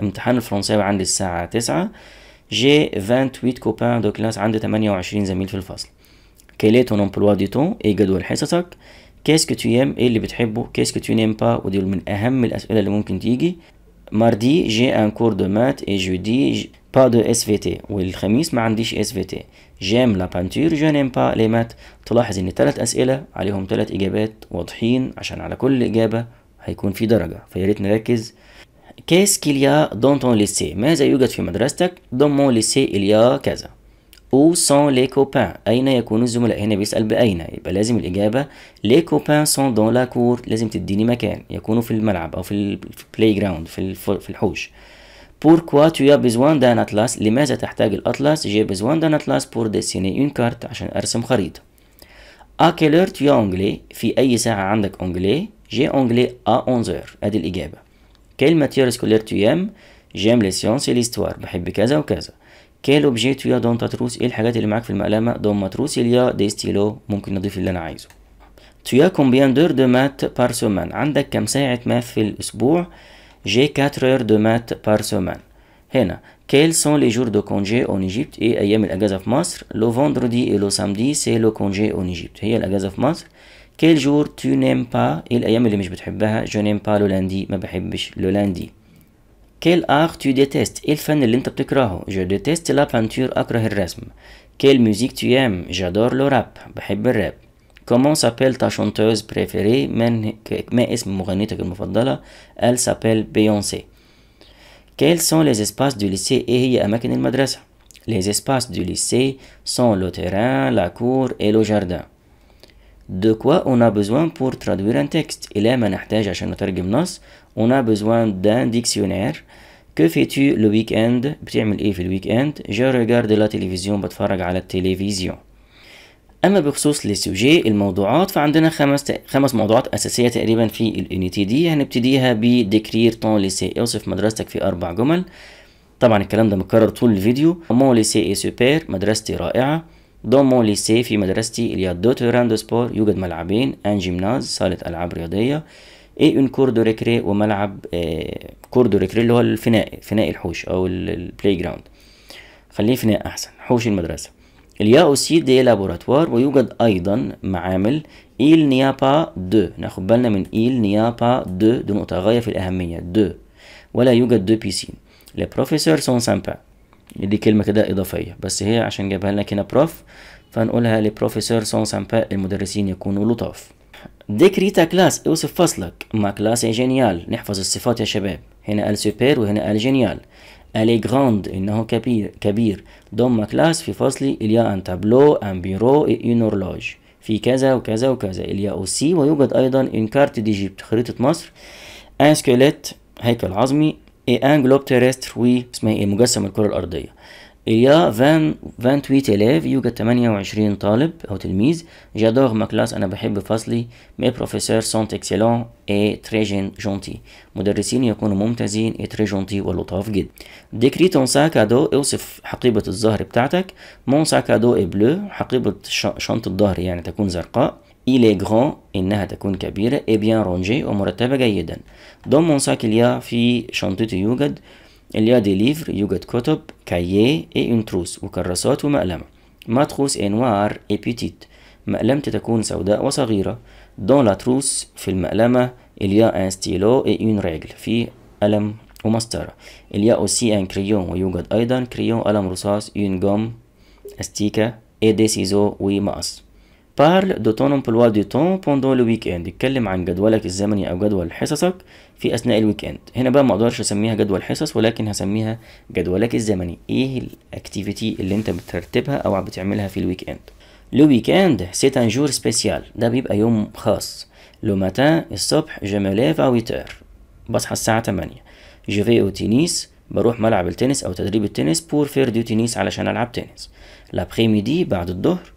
Speaker 1: امتحان الفرونسي عندي الساعة تسعة جي 28 كوبان دو كلاس عندي 28 زميل في الفصل كيلي تون امبلوا دي تون ايه جدول حصصك كيس تو يام ايه اللي بتحبه كو تو نيم با ودي من اهم الاسئله اللي ممكن تيجي ماردي جي ان كور دو مات اي جودي با دو اس في تي والخميس ما عنديش اس في تي جيم لا بانتير جو نيم با لي مات تلاحظ ان ثلاث اسئله عليهم ثلاث اجابات واضحين عشان على كل اجابه هيكون في درجه فيا ريت نركز كيس كيليا دون تون ليسي ماذا يوجد في مدرستك دون مون ليسي اليا كذا او سون لي كوبان اين يكون الزملاء هنا بيسال باين يبقى لازم الاجابه لي كوبان سون دون لا كور لازم تديني مكان يكونوا في الملعب او في البلاي جراوند في الحوش Pourquoi tu as besoin d'un atlas لماذا تحتاج الأطلس j'ai besoin d'un atlas pour dessiner une carte عشان أرسم خريطة à quelle heure tu as anglais في أي ساعة عندك anglais j'ai anglais à 11 heures أدي الإجابة quelle matière scolaire tu aimes j'aime les sciences et l'histoire بحب كذا وكذا quel objet tu as dans ta trousse ايه الحاجات اللي معاك في المقلمة dans ma trousse il y a des stylos ممكن نضيف اللي أنا عايزه tu as combien d'heures de maths par semaine عندك كم ساعة math في الأسبوع J'ai 4 heures de maths par semaine. Hena, quels sont les jours de congé en Égypte et le vendredi et le samedi c'est le congé en Égypte quel jour tu n'aimes pas Il ayam je n'aime pas le lundi Ma le lundi quel art tu détestes Il fan je déteste la peinture quelle musique tu aimes j'adore le rap rap. Comment s'appelle ta chanteuse préférée Elle s'appelle Beyoncé Quels sont les espaces du lycée et Les espaces du lycée sont le terrain, la cour et le jardin. De quoi on a besoin pour traduire un texte ما On a besoin d'un dictionnaire. Que fais-tu le week-end Je regarde la télévision اما بخصوص للسوجي الموضوعات فعندنا خمس خمس موضوعات اساسيه تقريبا في الانيتي دي e هنبتديها بديكرير طون ليسي اوصف مدرستك في اربع جمل طبعا الكلام ده متكرر طول الفيديو مون ليسي اي سوبر مدرستي رائعه دون مون ليسي في مدرستي اليا دوتوران دو سبور يوجد ملعبين ان جيمناز صاله العاب رياضيه اي اون كور دو ريكري وملعب كور دو ريكري اللي هو الفناء فناء الحوش او البلاي جراوند خليه فناء احسن حوش المدرسه اليا او سي دي لابوراتوار ويوجد ايضا معامل إيل نيابا دو ناخد بالنا من إيل نيابا دو دي نقطة غاية في الأهمية دو ولا يوجد دو بيسين لي بروفيسور سون سامبا دي كلمة كده إضافية بس هي عشان جابها لنا هنا بروف فنقولها لي بروفيسور سون سامبا المدرسين يكونوا لطاف ديكريتا كلاس اوصف فصلك ما كلاس جينيال نحفظ الصفات يا شباب هنا قال سوبر وهنا قال جينيال أليجراند إنه كبير كبير دوم كلاس في فصل إليا أن تابلو أن بيرو إن أورلوج في كذا وكذا وكذا إليا أو سي ويوجد أيضا إن كارت ديجيبت خريطة مصر أن سكيلت هيكل عظمي إيه أن جلوب تيرستر واسمها إيه مجسم الكرة الأرضية إليا فان فان تويت إليف يوجد 28 طالب أو تلميذ جادور ما كلاس أنا بحب فصلي مي بروفيسور سونت إكسيلون إي تري جونتي مدرسين يكونوا ممتازين إي تري جونتي ولطاف جدا ديكري تون ساكادو اوصف حقيبة الظهر بتاعتك مون ساكادو إي بلو حقيبة شنطة الظهر يعني تكون زرقاء إلي غران إنها تكون كبيرة إي بيان رونجي ومرتبة جيدا دون مون ساك إليا في شنطتي يوجد دي ليفر يوجد كتب كايي اي انتروس وكراسات ومقلمة ماتخوس اي نوار اي بيتيت مقلمة تكون سوداء وصغيرة دون لا تروس في المقلمة اليا ان ستيلو اي اون ريجل في قلم ومسطرة اليا اوسي ان كريون ويوجد ايضا كريون قلم رصاص اون جوم استيكة اي دي سيزو ومقص بارل دو تون امبلوا دي تون بوندون لو ويك اند اتكلم عن جدولك الزمني او جدول حصصك في اثناء الويك اند هنا بقى ما اقدرش اسميها جدول حصص ولكن هسميها جدولك الزمني ايه الاكتيفيتي اللي انت بترتبها او بتعملها في الويك اند لو ويك اند سي ان جور سبيسيال ده بيبقى يوم خاص لو ماتان الصبح جو مي ليف ا بصحى الساعة 8 جو في او تنس بروح ملعب التنس او تدريب التنس بور فير دو تنس علشان العب تنس لابخي ميدي بعد الظهر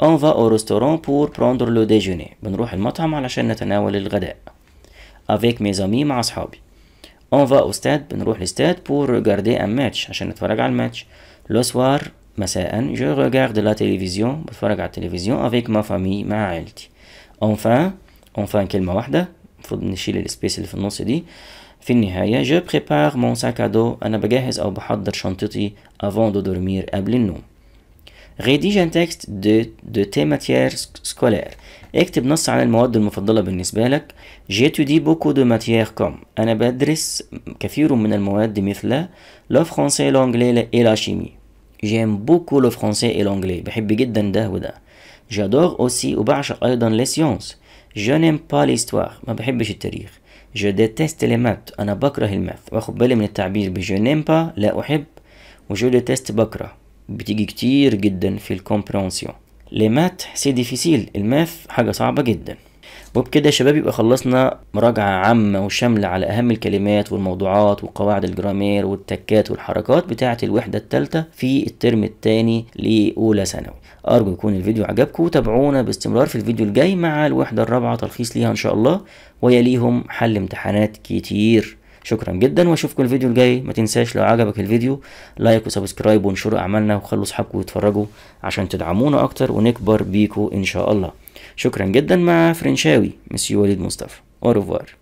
Speaker 1: on va au restaurant pour prendre le déjeuner بنروح المطعم علشان نتناول الغداء avec mes amis مع اصحابي on va au stade بنروح الاستاد pour regarder un match عشان نتفرج على الماتش le soir مساء je regarde la télévision بتفرج على التلفزيون avec ma famille مع عائلتي enfin enfin كلمة واحدة المفروض نشيل السبيس اللي في النص دي في النهاية je prépare mon sac à dos أنا بجهز أو بحضر شنطتي avant de dormir قبل النوم rédige un texte de, de tes matières scolaires اكتب نص عن المواد المفضلة بالنسبة لك j'étudie beaucoup de matières comme أنا بدرس كثير من المواد مثل le français l'anglais et la chimie j'aime beaucoup le français et l'anglais بحب جدا ده وده j'adore aussi وبعشق أيضا les sciences je n'aime pas l'histoire ما بحبش التاريخ je déteste les maths أنا بكره الماث واخد بالي من التعبير ب je n'aime pas لا أحب و je déteste بكره بتيجي كتير جدا في الكومبرانسيون لمات سي ديفيسيل الماث حاجة صعبة جدا وبكده يا شباب يبقى خلصنا مراجعة عامة وشاملة على أهم الكلمات والموضوعات وقواعد الجرامير والتكات والحركات بتاعة الوحدة الثالثة في الترم الثاني لأولى ثانوي أرجو يكون الفيديو عجبكم وتابعونا باستمرار في الفيديو الجاي مع الوحدة الرابعة تلخيص ليها إن شاء الله ويليهم حل امتحانات كتير شكرا جدا واشوفكم الفيديو الجاي ما تنساش لو عجبك الفيديو لايك وسبسكرايب وانشروا اعمالنا وخلوا اصحابكم يتفرجوا عشان تدعمونا اكتر ونكبر بيكم ان شاء الله شكرا جدا مع فرنشاوي مسيو وليد مصطفى اورفوار